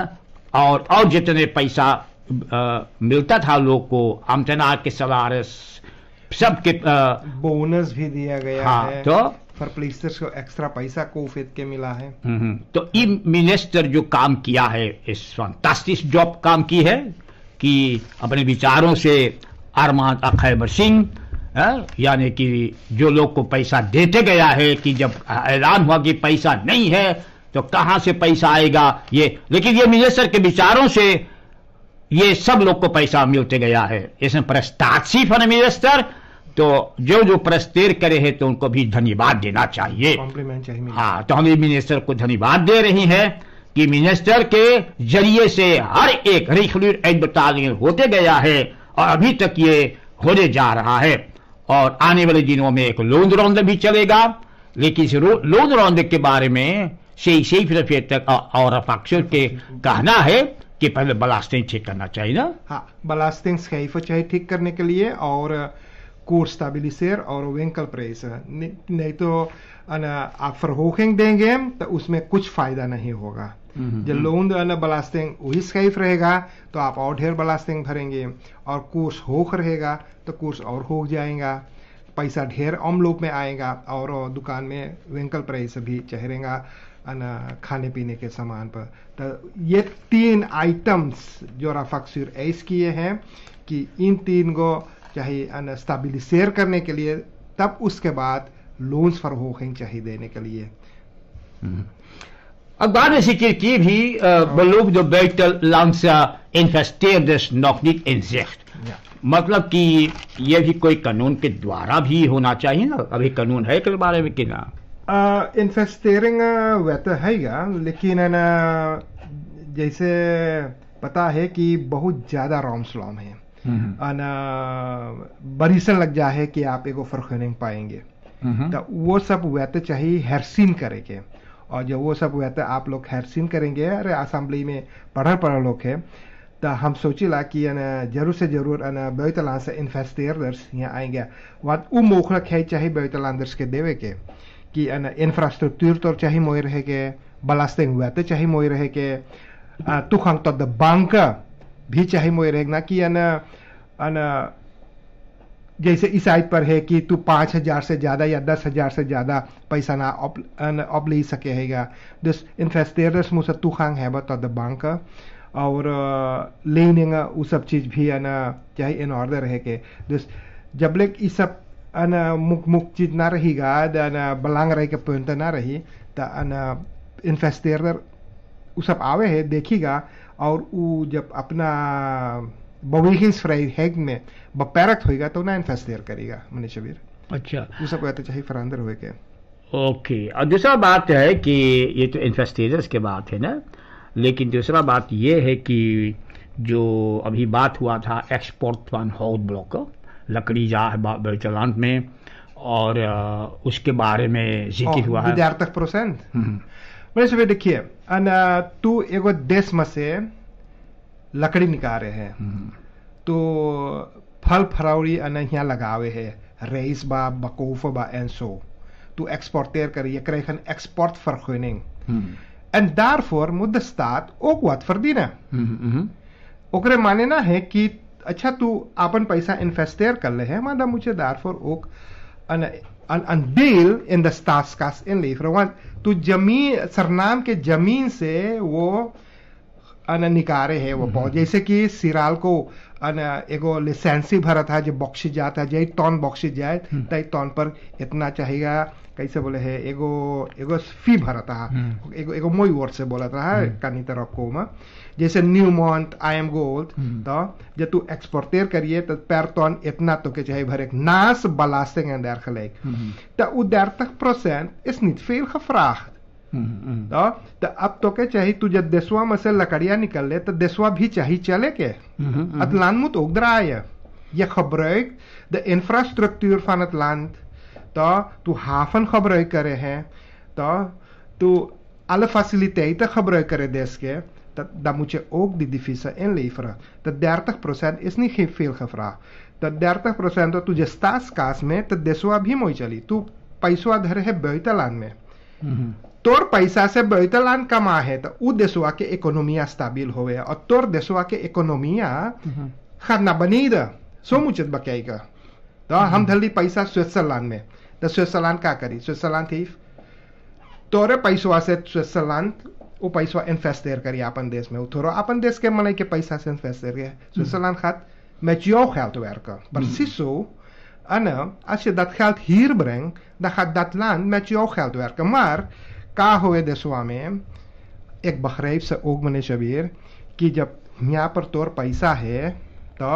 और और जितने पैसा आ, मिलता था लोग को अमतनार के सलारस सब के बोनस भी दिया गया हाँ, है तो फरप्लीसर्स को एक्स्ट्रा पैसा कोफित के मिला है हम्म, हम्म। तो ये मिनिस्टर जो काम किया है इस फंतास्टिस जॉब काम की है कि अपने विचारों से अरमान अखैबर सिंह यानी कि जो लोग को पैसा देते गया है कि जब ऐलान हुआ कि पैसा नहीं है तो कहां से पैसा आएगा ये लेकिन ये मिनिस्टर के विचारों से ये सब लोग को पैसा मिलते गया है इसमें प्रस्ताक्षी फन मिनिस्टर तो जो जो प्रस्तेर करे हैं तो उनको भी धन्यवाद देना चाहिए हाँ तो हम मिनिस्टर को धन्यवाद दे रही हैं कि मिनिस्टर के जरिए से हर एक रिक्रूट एडवर्टाइजिंग होते गया है और अभी तक ये होने जा रहा है और आने वाले दिनों में एक लोन रौंद भी चलेगा लेकिन इस लोन रौंद के बारे में सही सही फिर फिर तक और अफाक्षर के कहना है कि पहले बलास्टिंग ठीक करना चाहिए ना हाँ बलास्टिंग सही सही ठीक करने के लिए और koers stabiliseer और विंकल नहीं, नहीं तो आप verhoging देंगे तो उसमें कुछ फायदा नहीं होगा जब लोन अन बलास्टिंग वही स्काइफ रहेगा तो आप और ढेर बलास्टिंग भरेंगे और कोर्स होख रहेगा तो कोर्स और होख जाएगा पैसा ढेर अमलोप में आएगा और दुकान में विंकल प्राइस भी चहरेगा खाने पीने के सामान पर तो ये तीन आइटम्स जो राफाक्सुर ऐस किए हैं कि इन तीन को चाहे स्टाबिलिसेर करने के लिए तब उसके बाद लोन्स फॉर होकिंग चाहिए देने के लिए हम्म। अखबार ने जिक्र की भी हाँ। लोग जो बैठ लॉन्ग इन्वेस्टेंस नॉकनिक इंजेक्ट मतलब कि यह भी कोई कानून के द्वारा भी होना चाहिए ना अभी कानून है के बारे में कि ना इन्फेस्टेरिंग वह तो है या हाँ। लेकिन जैसे पता है कि बहुत ज़्यादा रॉम्स लॉम है Mm-hmm. बरीसन लग जा है कि आप एगो फरखनिंग पाएंगे mm-hmm. तो वो सब वैत चाहिए हरसिन करे के और जब वो सब वैत आप लोग हरसिन करेंगे अरे असम्बली में पढ़ल पढ़ल लोग है तो हम ला कि जरूर से जरूर बेतला से इन्वेस्टर्स यहाँ आएंगे वहाँ वो मोखलक है चाहे बेतलांदर्स के देवे के कि इंफ्रास्ट्रक्चर तो चाहे मोई रहे के बलास्ते हुआ तो चाहे मोई रहे के तुखंग तो द बांका भी चाहे reg रहना कि अन अन जैसे इस आयत पर है कि तू पाँच हजार से ज़्यादा या दस हजार से ज़्यादा पैसा ना अब ले सके हैगा दिस इन्फेस्टेरस मुसा तू खांग है बता द बैंक और लेनेगा वो सब चीज़ भी है ना चाहे इन ऑर्डर है के दिस जब लेक इस सब अन मुख मुख चीज ना रहेगा न बलांग रह के पॉइंट ना रही तो अन इन्फेस्टेर वो सब आवे है देखेगा और वो जब अपना बवेहिस फ्राई हैग में बपैरक होगा तो नाइन फैस देर करेगा मनी शबीर अच्छा वो सब कहते चाहिए फरांदर हुए के ओके और दूसरा बात है कि ये तो इन्फेस्टेजर्स के बात है ना लेकिन दूसरा बात ये है कि जो अभी बात हुआ था एक्सपोर्ट वन हाउस ब्लॉक लकड़ी जा है चलांट में और उसके बारे में जिक्र oh, हुआ है प्रोसेंट मैंने हम्म। सुबह देखिए अन तू एगो देश में से लकड़ी निकाल रहे है हम्म। तो फल फरौरी अन यहाँ लगावे है रेस बा बकूफ बा एन तू एक्सपोर्टेर कर ये करे खन export vergunning. En daarvoor moet de ओक ook फर दीना ओकरे माने ना है कि अच्छा तू अपन पैसा इन्वेस्टेर कर ले है मादा मुझे फॉर ओक अन अनबिल इन द स्टार्स कास्ट इन लीफ तो जमीन सरनाम के जमीन से वो अन निकारे हैं वो बहुत जैसे कि सिराल को एगो लाइसेंसी भरत है जो बख्शी जात है जई तौन बख्शी जाए तई हम्म। तौन पर इतना चाहिए कैसे बोले है एगो एगो फी भरत है हम्म। एगो एगो मोई वर्ड से बोलत रहा है हम्म। तरह को में जैसे new month I am gold तो जब तू एक्सपोर्टेर करिए तो पैर तौन इतना तो के चाहिए भरे नास बलास्टिंग एंड dergelijke. Dat u 30% is niet veel gevraagd. हम्म, हम्म। तो, तो अब तो के चाहिए तू जब देसुआ में से लकड़िया निकल ले तो देसुआ भी चाहे चले के हम्म, अत मुत तो उगदरा आये ये खबर एक द इंफ्रास्ट्रक्चर फान अत तो तू हाफन खबर एक करे हैं तो तू अल फैसिलिटे तक खबर एक करे देश के तो दा मुझे दी दिफिसा इन ले फ्रा तो दर्तक प्रोसेंट इस नहीं ही फेल खफ्रा तो दर्तक प्रोसेंट तो तू जस्तास कास में तो देसुआ भी मोई चली तू पैसुआ धरे है बैठा लान में तोर पैसा से बैतलान कमा है तो उ देशवा के इकोनोमिया स्टाबिल होवे और तोर देशवा के इकोनोमिया खाना बनी द सोमुचित बकाई का तो हम धल्ली पैसा स्विट्जरलैंड में तो स्विट्जरलैंड का करी स्विट्जरलैंड थी तोरे पैसवा से स्विट्जरलैंड वो पैसवा इन्वेस्ट देर करी अपन देश में थोड़ो अपन देश के मलाई के पैसा से इन्वेस्ट देर के हम्म। स्विट्जरलैंड खात met geld werken. पर हम्म। सिसो अन als दत dat हीर ब्रेंग brengt, dan gaat dat land met jouw geld werken. Maar का एक बकरीब से उग मने शबीर कि जब यहाँ पर तोर पैसा है तो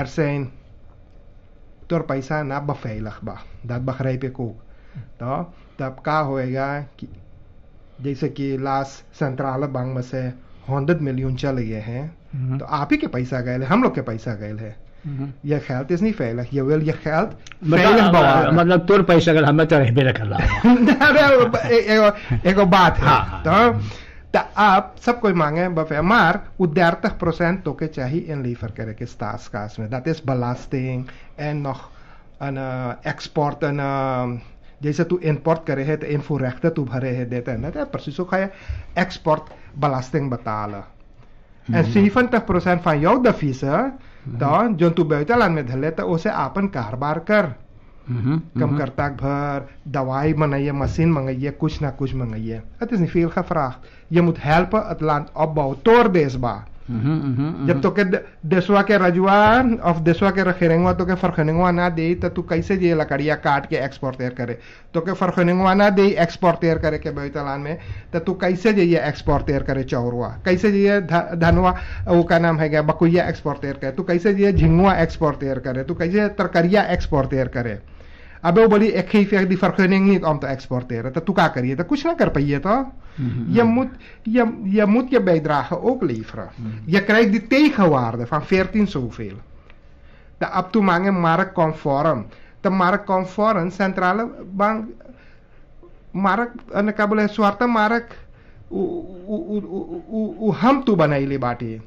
अरसैन तोर पैसा ना बफे लखबा दाद बखराई पे कोक तो तब का होएगा कि जैसे कि लास्ट सेंट्रल बैंक में से हंड्रेड मिलियन चल गए हैं हम्म। तो आप ही के पैसा गए हम लोग के पैसा गए है Mhm. Je geld is niet veilig. Je wil je geld veilig bewaren. Maar dat door paisa kan hamatar eh bilakallah. Ego ego baat De app, आप सब कोई मांगे बफे मार वो dertig procent toke चाहिए इन लीवर करके staatskas Dat is belasting en nog een uh, export en uh, eh, deze toe import करे het, invoerrechten toe भरे het, dit हैं ना precies zo ga je export belasting betalen en 70% hmm. van jouw deviezen तो जो तू बेवचालन में धले तो उसे आपन कारोबार कर कम करता भर दवाई मंगाइए मशीन मंगाइए कुछ ना कुछ मंगाइए अतिस फील खफराख ये मुत हेल्प अतलान अब बहुत तोर देश बा Japtoke desoake देशवा के desoake तो के farjenengua ना दे तो तू कैसे ये लकड़िया काट के तैयार करे के फरखनेंगवा ना दे एक्सपोर्ट तैयार करे के बेतलान में तो तू कैसे जे ये तैयार करे चौरुआ कैसे जे ये धनवा वो का नाम है गया बकुया एक्सपोर्ट तैयार करे तू कैसे जे झिंगुआ तैयार करे तू कैसे तरकरिया तैयार करे अब वो बोली एक ही niet om te exporteren. आम तो एक्सपोर्ट दे रहा तो तू क्या करिए तो कुछ ना कर पाइए je moet, je, je moet je bijdrage ook leveren. Mhm. Je krijgt die tegenwaarde van 14 zoveel. De abtoemangen marktconform. De marktconform, centrale bank, markt, en kabel zwarte markt, u ham toe banai libati.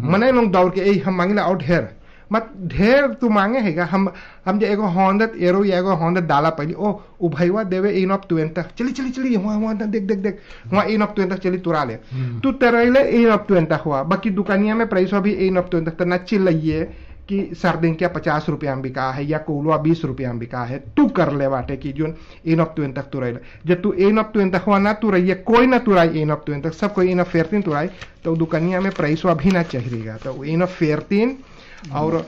Manai long daur ke ei ham mangila out here. मत ढेर तू मांगे है हम हम जो एगो हॉन्डत एरो या एगो हॉन्डत डाला पहली ओ उ भैया देवे इन ऑफ ट्वेंटा चली चली चली वहाँ वहाँ देख देख देख वहाँ इन ऑफ ट्वेंटा चली तुरा ले हम्म। तू तेरे इन ऑफ ट्वेंटा हुआ बाकी दुकानिया में प्राइस अभी इन ऑफ ट्वेंटा तो ना चिल्लाइए कि सरदिन क्या पचास रुपया में बिका है या कोलुआ बीस रुपया में बिका है तू कर ले बाटे कि जो एन ऑफ ट्वेंट तक तुरैल जब तू एन ऑफ ट्वेंट तक हुआ ना तू रही कोई ना तुराई एन ऑफ ट्वेंट तक सब कोई इन ऑफ फेरतीन तुराई तो दुकानिया में प्राइस अभी ना चाहिएगा तो एन ऑफ फेरतीन और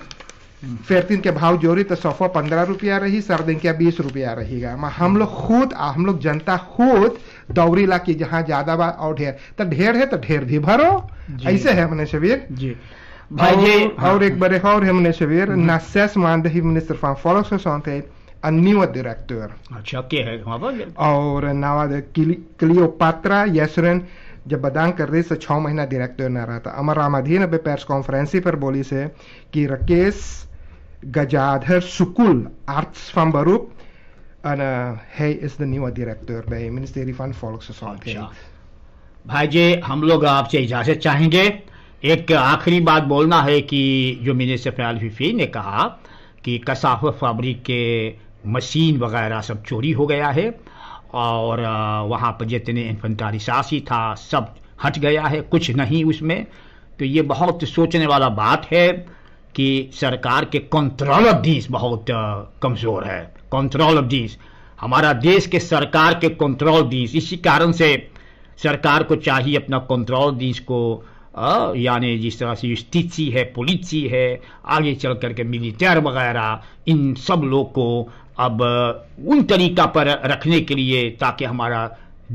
फिर दिन के भाव जोड़ी तो सौ पंद्रह रुपया रही सरदिन क्या बीस रुपया रहेगा मैं हम हम्म। लोग खुद हम लोग जनता खुद दौरी ला की जहाँ ज्यादा बा और ढेर तो ढेर है तो ढेर भी भरो ऐसे है मैंने शबीर जी भाई जी हाँ। और एक बड़े और है मैंने शबीर हम्म। नासेस मान रही हमने सिर्फ फॉलो से सौंते न्यू डायरेक्टर अच्छा क्या है mă văd. Or, nou, Cleopatra Yesren जब बदांग रही से तो छः महीना डायरेक्टर न रहा था अमर रामाधीन अभी प्रेस ही पर बोली से कि राकेश गजाधर सुकुल आर्ट्स van बरूप भाई जी हम लोग आपसे इजाज़त चाहेंगे एक आखिरी बात बोलना है कि जो फयाल फिफी ने कहा कि कसाफ फैब्रिक के मशीन वगैरह सब चोरी हो गया है और वहाँ पर जितने इन्फेंट्री सासी था सब हट गया है कुछ नहीं उसमें तो ये बहुत सोचने वाला बात है कि सरकार के कंट्रोल ऑफ दीस बहुत कमज़ोर है कंट्रोल ऑफ डीस हमारा देश के सरकार के कंट्रोल दीस इसी कारण से सरकार को चाहिए अपना कंट्रोल दीज को यानी जिस तरह से जुस्टिसी है पुलिस है आगे चल करके मिलीटर वगैरह इन सब लोग को अब उन तरीका पर रखने के लिए ताकि हमारा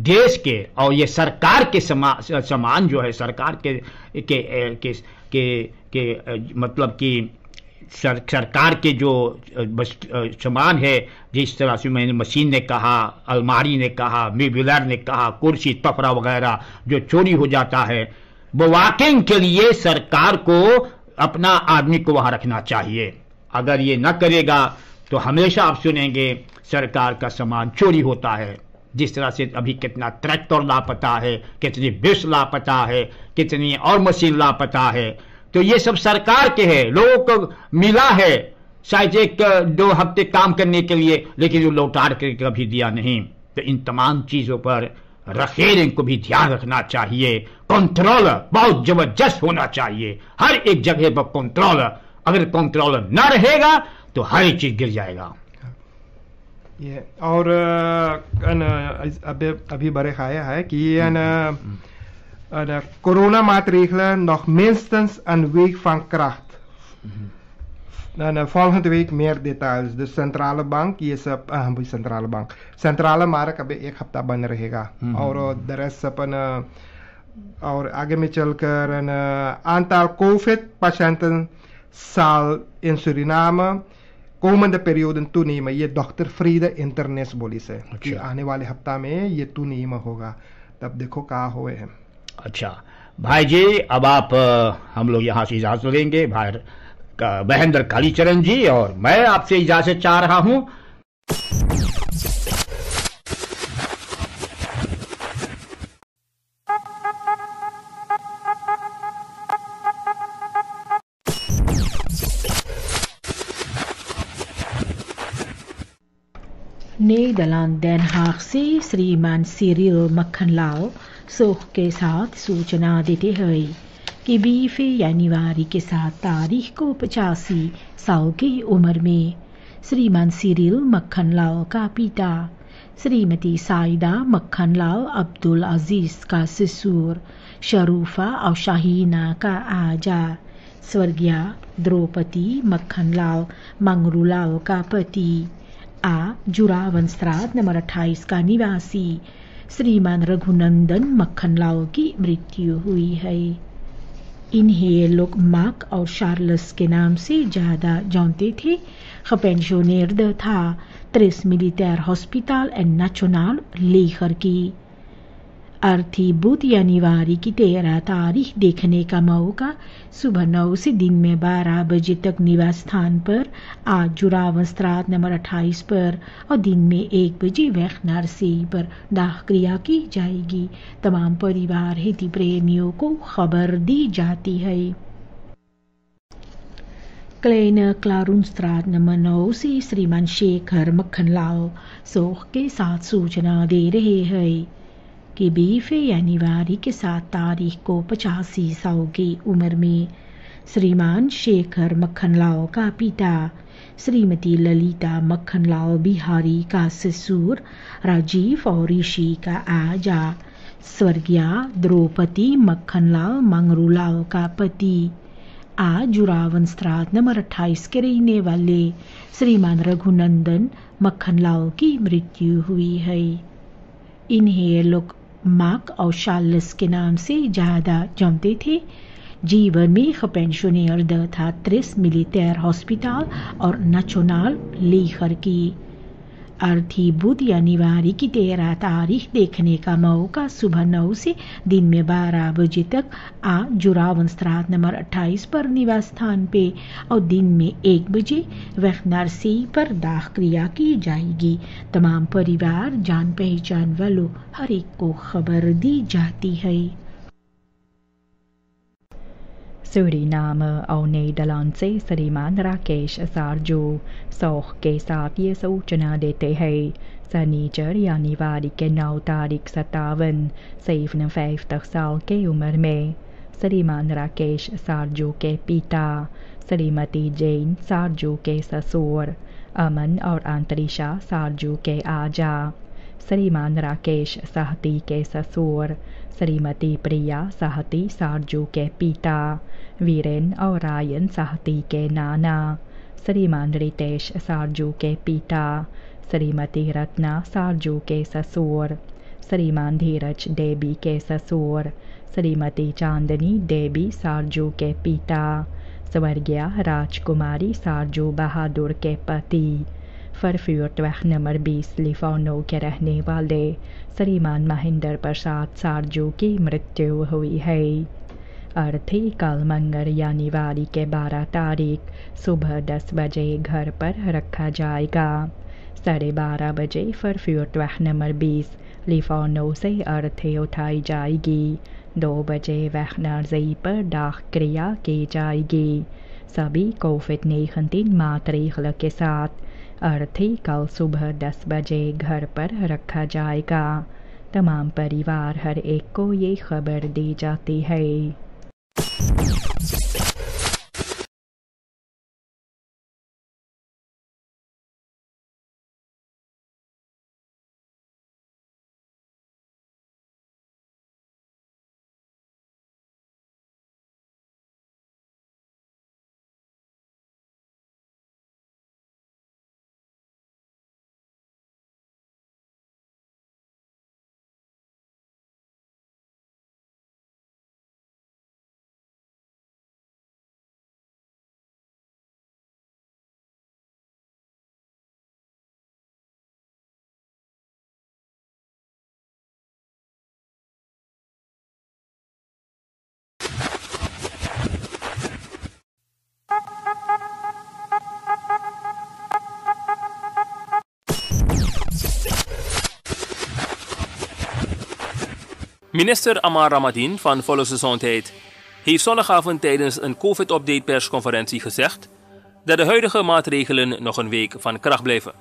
देश के और ये सरकार के समा समान जो है सरकार के के के के, के मतलब कि सर, सरकार के जो सामान है जिस तरह से मैंने मशीन ने कहा अलमारी ने कहा मेबुलर ने कहा कुर्सी तफरा वगैरह जो चोरी हो जाता है वो वॉकिंग के लिए सरकार को अपना आदमी को वहां रखना चाहिए अगर ये न करेगा तो हमेशा आप सुनेंगे सरकार का सामान चोरी होता है जिस तरह से अभी कितना ट्रैक्टर लापता है कितनी बिश लापता है कितनी और मशीन लापता है तो ये सब सरकार के है लोगों को मिला है शायद एक दो हफ्ते काम करने के लिए लेकिन जो लौटार के कभी दिया नहीं तो इन तमाम चीज़ों पर रखेरे को भी ध्यान रखना चाहिए कंट्रोल बहुत जबरदस्त होना चाहिए हर एक जगह पर कंट्रोल अगर कंट्रोल ना रहेगा तो हर एक चीज गिर जाएगा ये और अभी बड़े खाया है कि corona maatregelen nog minstens een week van kracht. En mm-hmm. eh, volgende week meer details. De centrale bank, je is op, de ah, centrale bank. Centrale markt heb ik hafta ban rahega. Aur de rest op een और eh, आगे een eh, aantal covid patiënten in Suriname komende periode toe nemen. ये डॉक्टर फ्रीद इंटरनेस बोली से अच्छा। कि आने वाले हफ्ता में ये तू नीम होगा तब देखो कहा हुए हैं अच्छा भाई जी अब आप हम लोग यहाँ से इजाजत लेंगे भाई महेंद्र कालीचरण जी और मैं आपसे इजाजत चाह रहा हूँ Nederland डेन Haag से श्रीमान सिरिल मक्खनलाल सोख के साथ सूचना देते हुए कि बीफे यानी के साथ तारीख को पचासी साल की उम्र में श्रीमान सिरिल मक्खनलाल का पिता श्रीमती साइदा मक्खनलाल अब्दुल अजीज का ससुर शरूफा और शाहीना का आजा स्वर्गीय द्रौपदी मक्खनलाल मंगरूलाल का पति आ जुरावन श्राद्ध नंबर अट्ठाईस का निवासी श्रीमान रघुनंदन मक्खनलाल की मृत्यु हुई है इन्हें ये लोग मार्क और शार्लस के नाम से ज़्यादा जानते थे खपेंशोनेर था त्रिस मिलिटेर हॉस्पिटल एंड नेशनल लेखर की अर्थी या यानिवारी की तेरह तारीख देखने का मौका सुबह नौ से दिन में बारह बजे तक निवास स्थान पर आज जुरावन स्त्रात नंबर अट्ठाईस पर और दिन में एक बजे वैख नरसी पर दाह क्रिया की जाएगी तमाम परिवार हित प्रेमियों को खबर दी जाती है क्लेन क्लारून स्त्रात नंबर नौ से श्रीमान शेखर मक्खन लाल शोक के साथ सूचना दे रहे हैं बीफ वारी के साथ तारीख को पचासी साल की उम्र में श्रीमान शेखर मक्खनलाल का पिता श्रीमती ललिता मक्खनलाल बिहारी का ससुर राजीव और ऋषि का आजा स्वर्गीय द्रौपदी मक्खनलाल मंगरूलाल का पति आज जुरावन श्राद्ध नंबर अट्ठाईस के रहने वाले श्रीमान रघुनंदन मक्खनलाल की मृत्यु हुई है इन्हें लोक मार्क और शार्लस के नाम से ज़्यादा जमते थे जीवन में पेंशनर था त्रेस मिलिटेयर हॉस्पिटल और नचोनाल लेखर की अर्थीभूत या निवारी की तेरह तारीख देखने का मौका सुबह नौ से दिन में बारह बजे तक आ जुरावन स्त्रात नंबर अट्ठाईस पर निवास स्थान पे और दिन में एक बजे वैखनारसी पर दाह क्रिया की जाएगी तमाम परिवार जान पहचान वालों हर एक को खबर दी जाती है सूरीनाम और नेदरलैंड से श्रीमान राकेश सारजू शोक के साथ ये सूचना देते हैं सनीचर वारी के नौ तारीख सत्तावन न फैफ तक साल के उम्र में श्रीमान राकेश सारजू के पिता श्रीमती जैन सारजू के ससुर अमन और अंतरिषा सारजू के आजा श्रीमान राकेश साहती के ससुर श्रीमती प्रिया साहती सारजू के पिता वीरेन और रायन साहती के नाना श्रीमान रितेश सारजू के पिता श्रीमती रत्ना सारजू के ससुर श्रीमान धीरज देवी के ससुर श्रीमती चांदनी देवी सारजू के पिता स्वर्गीय राजकुमारी सारजू बहादुर के पति फरफ्यूट वह नंबर बीस लिफानो के रहने वाले श्रीमान महेंद्र प्रसाद सारजू की मृत्यु हुई है अर्थी कल मंगल वारी के 12 तारीख सुबह 10 बजे घर पर रखा जाएगा साढ़े बारह बजे वह नंबर बीस लिफानो से अर्थी उठाई जाएगी दो बजे वह नर्जी पर डाक क्रिया की जाएगी सभी कोविड नाइन्टीन मातरीखल के साथ अर्थी कल सुबह दस बजे घर पर रखा जाएगा तमाम परिवार हर एक को ये खबर दी जाती है Minister Amar Ramadin van Volksgezondheid heeft zondagavond tijdens een COVID-update persconferentie gezegd dat de huidige maatregelen nog een week van kracht blijven.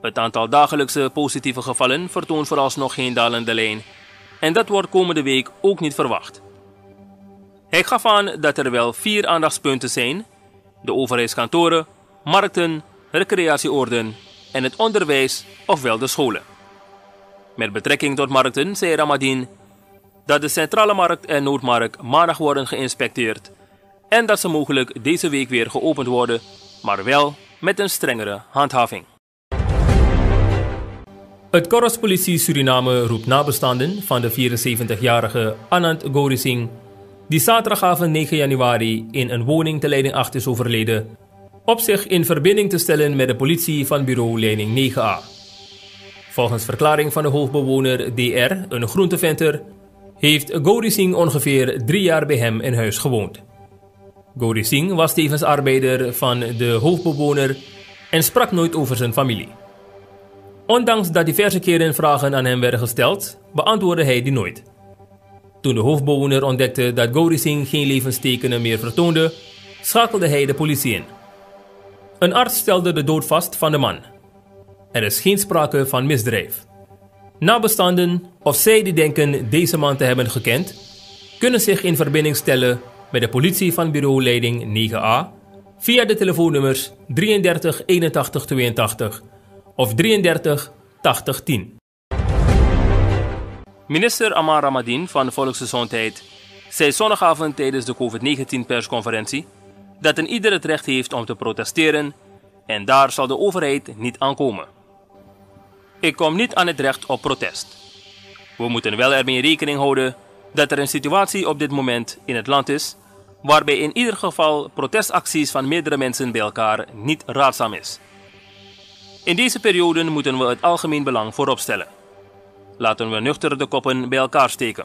Het aantal dagelijkse positieve gevallen vertoont vooralsnog geen dalende lijn en dat wordt komende week ook niet verwacht. Hij gaf aan dat er wel vier aandachtspunten zijn: de overheidskantoren, markten, recreatieorden en het onderwijs, ofwel de scholen. Met betrekking tot markten zei Ramadin dat de Centrale Markt en Noordmarkt maandag worden geïnspecteerd en dat ze mogelijk deze week weer geopend worden, maar wel met een strengere handhaving. Het Korps Politie Suriname roept nabestaanden van de 74-jarige Anand Gorising, die zaterdagavond 9 januari in een woning te leiding 8 is overleden, op zich in verbinding te stellen met de politie van bureau leiding 9A. Volgens verklaring van de hoofdbewoner DR, een groenteventer, heeft Gauri Singh ongeveer drie jaar bij hem in huis gewoond. Gauri Singh was tevens arbeider van de hoofdbewoner en sprak nooit over zijn familie. Ondanks dat diverse keren vragen aan hem werden gesteld, beantwoordde hij die nooit. Toen de hoofdbewoner ontdekte dat Gauri Singh geen levenstekenen meer vertoonde, schakelde hij de politie in. Een arts stelde de dood vast van de man. Er is geen sprake van misdrijf. Nabestaanden of zij die denken deze man te hebben gekend, kunnen zich in verbinding stellen met de politie van bureauleiding 9a via de telefoonnummers 33 81 82 of 33 80 10. Minister Amar Ramadin van Volksgezondheid zei zondagavond tijdens de COVID-19-persconferentie dat een ieder het recht heeft om te protesteren en daar zal de overheid niet aankomen. Ik kom niet aan het recht op protest. We moeten wel ermee rekening houden dat er een situatie op dit moment in het land is waarbij in ieder geval protestacties van meerdere mensen bij elkaar niet raadzaam is. In deze perioden moeten we het algemeen belang voorop stellen. Laten we nuchter de koppen bij elkaar steken.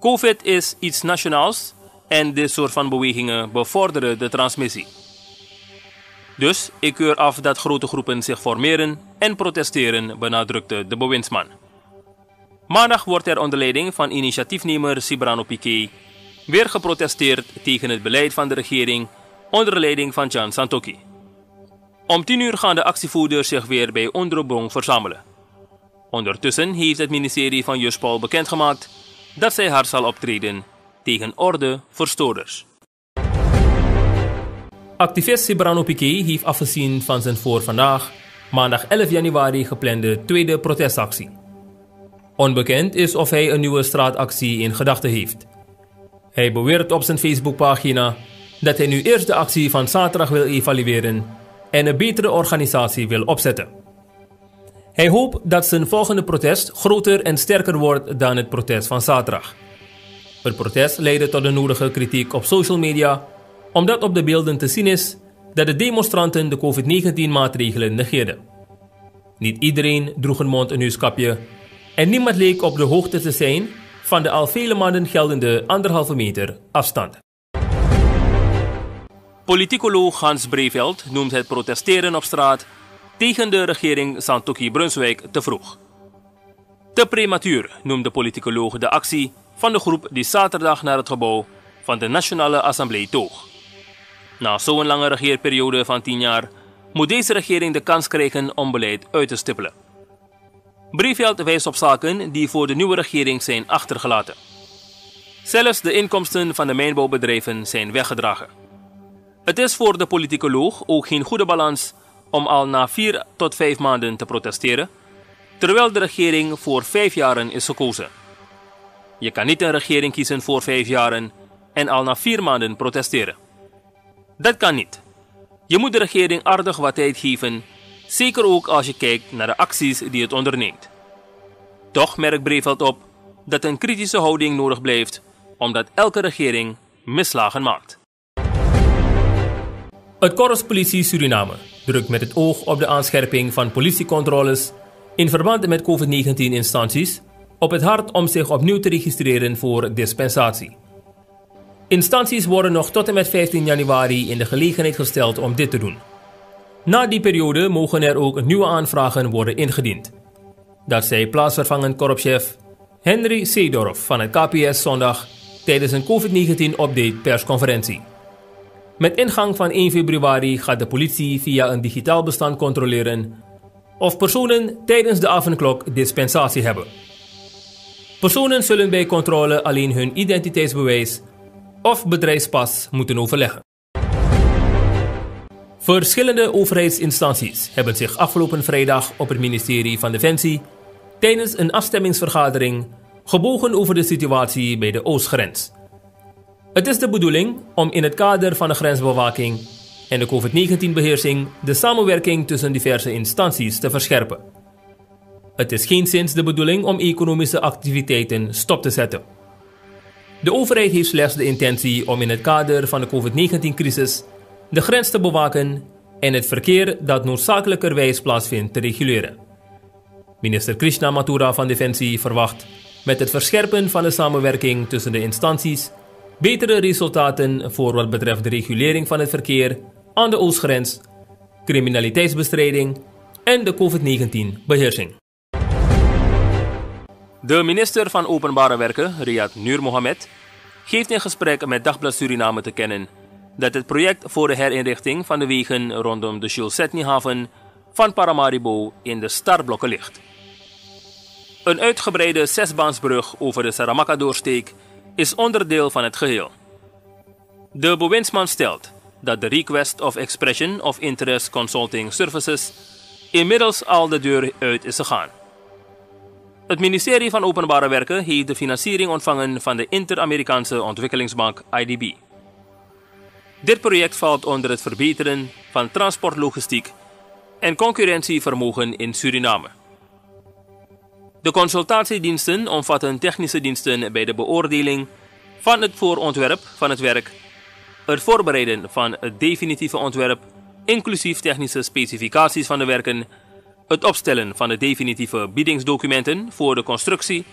COVID is iets nationaals en dit soort van bewegingen bevorderen de transmissie. Dus ik keur af dat grote groepen zich formeren en protesteren, benadrukte de bewindsman. Maandag wordt er onder leiding van initiatiefnemer Sibrano Piquet weer geprotesteerd tegen het beleid van de regering onder leiding van Jan Santoki. Om tien uur gaan de actievoerders zich weer bij Ondrobong verzamelen. Ondertussen heeft het ministerie van Paul bekendgemaakt dat zij hard zal optreden tegen ordeverstoorders. Activist Sibrano Piquet heeft afgezien van zijn voor vandaag, maandag 11 januari geplande tweede protestactie. Onbekend is of hij een nieuwe straatactie in gedachten heeft. Hij beweert op zijn Facebookpagina dat hij nu eerst de actie van zaterdag wil evalueren en een betere organisatie wil opzetten. Hij hoopt dat zijn volgende protest groter en sterker wordt dan het protest van zaterdag. Het protest leidde tot de nodige kritiek op social media omdat op de beelden te zien is dat de demonstranten de COVID-19-maatregelen negeerden. Niet iedereen droeg een mond- en neuskapje en niemand leek op de hoogte te zijn van de al vele maanden geldende anderhalve meter afstand. Politicoloog Hans Breveld noemt het protesteren op straat tegen de regering Santoki Brunswijk te vroeg. Te prematuur noemde politicoloog de actie van de groep die zaterdag naar het gebouw van de Nationale Assemblée toog. Na zo'n lange regeerperiode van 10 jaar moet deze regering de kans krijgen om beleid uit te stippelen. Briefveld wijst op zaken die voor de nieuwe regering zijn achtergelaten. Zelfs de inkomsten van de mijnbouwbedrijven zijn weggedragen. Het is voor de politicoloog ook geen goede balans om al na 4 tot 5 maanden te protesteren, terwijl de regering voor 5 jaren is gekozen. Je kan niet een regering kiezen voor 5 jaren en al na 4 maanden protesteren. Dat kan niet. Je moet de regering aardig wat tijd geven, zeker ook als je kijkt naar de acties die het onderneemt. Toch merkt Breveld op dat een kritische houding nodig blijft, omdat elke regering mislagen maakt. Het Korps Politie Suriname drukt met het oog op de aanscherping van politiecontroles in verband met COVID-19 instanties op het hart om zich opnieuw te registreren voor dispensatie. Instanties worden nog tot en met 15 januari in de gelegenheid gesteld om dit te doen. Na die periode mogen er ook nieuwe aanvragen worden ingediend. Dat zei plaatsvervangend korpschef Henry Seedorf van het KPS zondag tijdens een COVID-19-update persconferentie. Met ingang van 1 februari gaat de politie via een digitaal bestand controleren of personen tijdens de avondklok dispensatie hebben. Personen zullen bij controle alleen hun identiteitsbewijs of bedrijfspas moeten overleggen. Verschillende overheidsinstanties hebben zich afgelopen vrijdag op het ministerie van Defensie tijdens een afstemmingsvergadering gebogen over de situatie bij de oostgrens. Het is de bedoeling om in het kader van de grensbewaking en de COVID-19-beheersing de samenwerking tussen diverse instanties te verscherpen. Het is geen sinds de bedoeling om economische activiteiten stop te zetten. De overheid heeft slechts de intentie om in het kader van de COVID-19-crisis de grens te bewaken en het verkeer dat noodzakelijkerwijs plaatsvindt te reguleren. Minister Krishna Mathura van Defensie verwacht met het verscherpen van de samenwerking tussen de instanties betere resultaten voor wat betreft de regulering van het verkeer aan de oostgrens, criminaliteitsbestrijding en de COVID-19-beheersing. De minister van Openbare Werken, Riyad Nur Mohamed, geeft in gesprek met Dagblad Suriname te kennen dat het project voor de herinrichting van de wegen rondom de Shulsetni-haven van Paramaribo in de starblokken ligt. Een uitgebreide zesbaansbrug over de Saramaka-doorsteek is onderdeel van het geheel. De bewindsman stelt dat de Request of Expression of Interest Consulting Services inmiddels al de deur uit is gegaan. Het ministerie van Openbare Werken heeft de financiering ontvangen van de Inter-Amerikaanse Ontwikkelingsbank IDB. Dit project valt onder het verbeteren van transportlogistiek en concurrentievermogen in Suriname. De consultatiediensten omvatten technische diensten bij de beoordeling van het voorontwerp van het werk, het voorbereiden van het definitieve ontwerp, inclusief technische specificaties van de werken het opstellen van de definitieve biedingsdocumenten voor de constructie,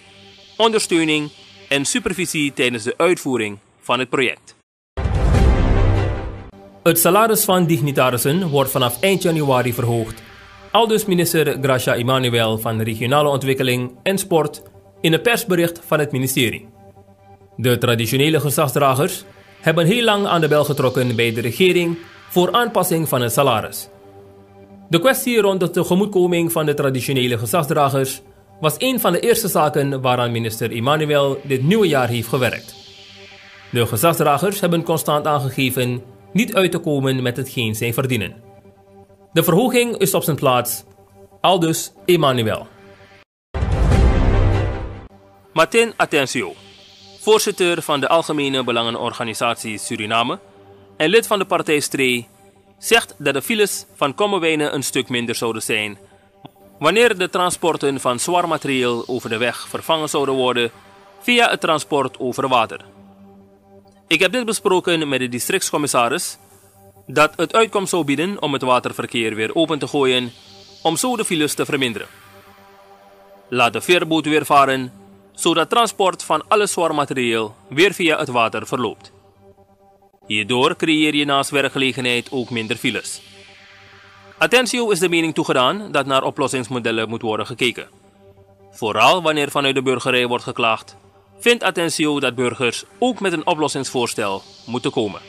ondersteuning en supervisie tijdens de uitvoering van het project. Het salaris van dignitarissen wordt vanaf eind januari verhoogd. Aldus minister Gracia Emanuel van Regionale Ontwikkeling en Sport in een persbericht van het ministerie. De traditionele gezagsdragers hebben heel lang aan de bel getrokken bij de regering voor aanpassing van het salaris. De kwestie rond de tegemoetkoming van de traditionele gezagsdragers was een van de eerste zaken waaraan minister Emmanuel dit nieuwe jaar heeft gewerkt. De gezagsdragers hebben constant aangegeven niet uit te komen met hetgeen zij verdienen. De verhoging is op zijn plaats, aldus Emmanuel. Martin Atencio, voorzitter van de Algemene Belangenorganisatie Suriname en lid van de partij 3 zegt dat de files van Kommerwijnen een stuk minder zouden zijn. Wanneer de transporten van zwaar materieel over de weg vervangen zouden worden via het transport over water. Ik heb dit besproken met de districtscommissaris dat het uitkomst zou bieden om het waterverkeer weer open te gooien om zo de files te verminderen. Laat de veerboot weer varen, zodat transport van alle zwaar materieel weer via het water verloopt. Hierdoor creëer je naast werkgelegenheid ook minder files. Attentio is de mening toegedaan dat naar oplossingsmodellen moet worden gekeken. Vooral wanneer vanuit de burgerij wordt geklaagd, vindt Attentio dat burgers ook met een oplossingsvoorstel moeten komen.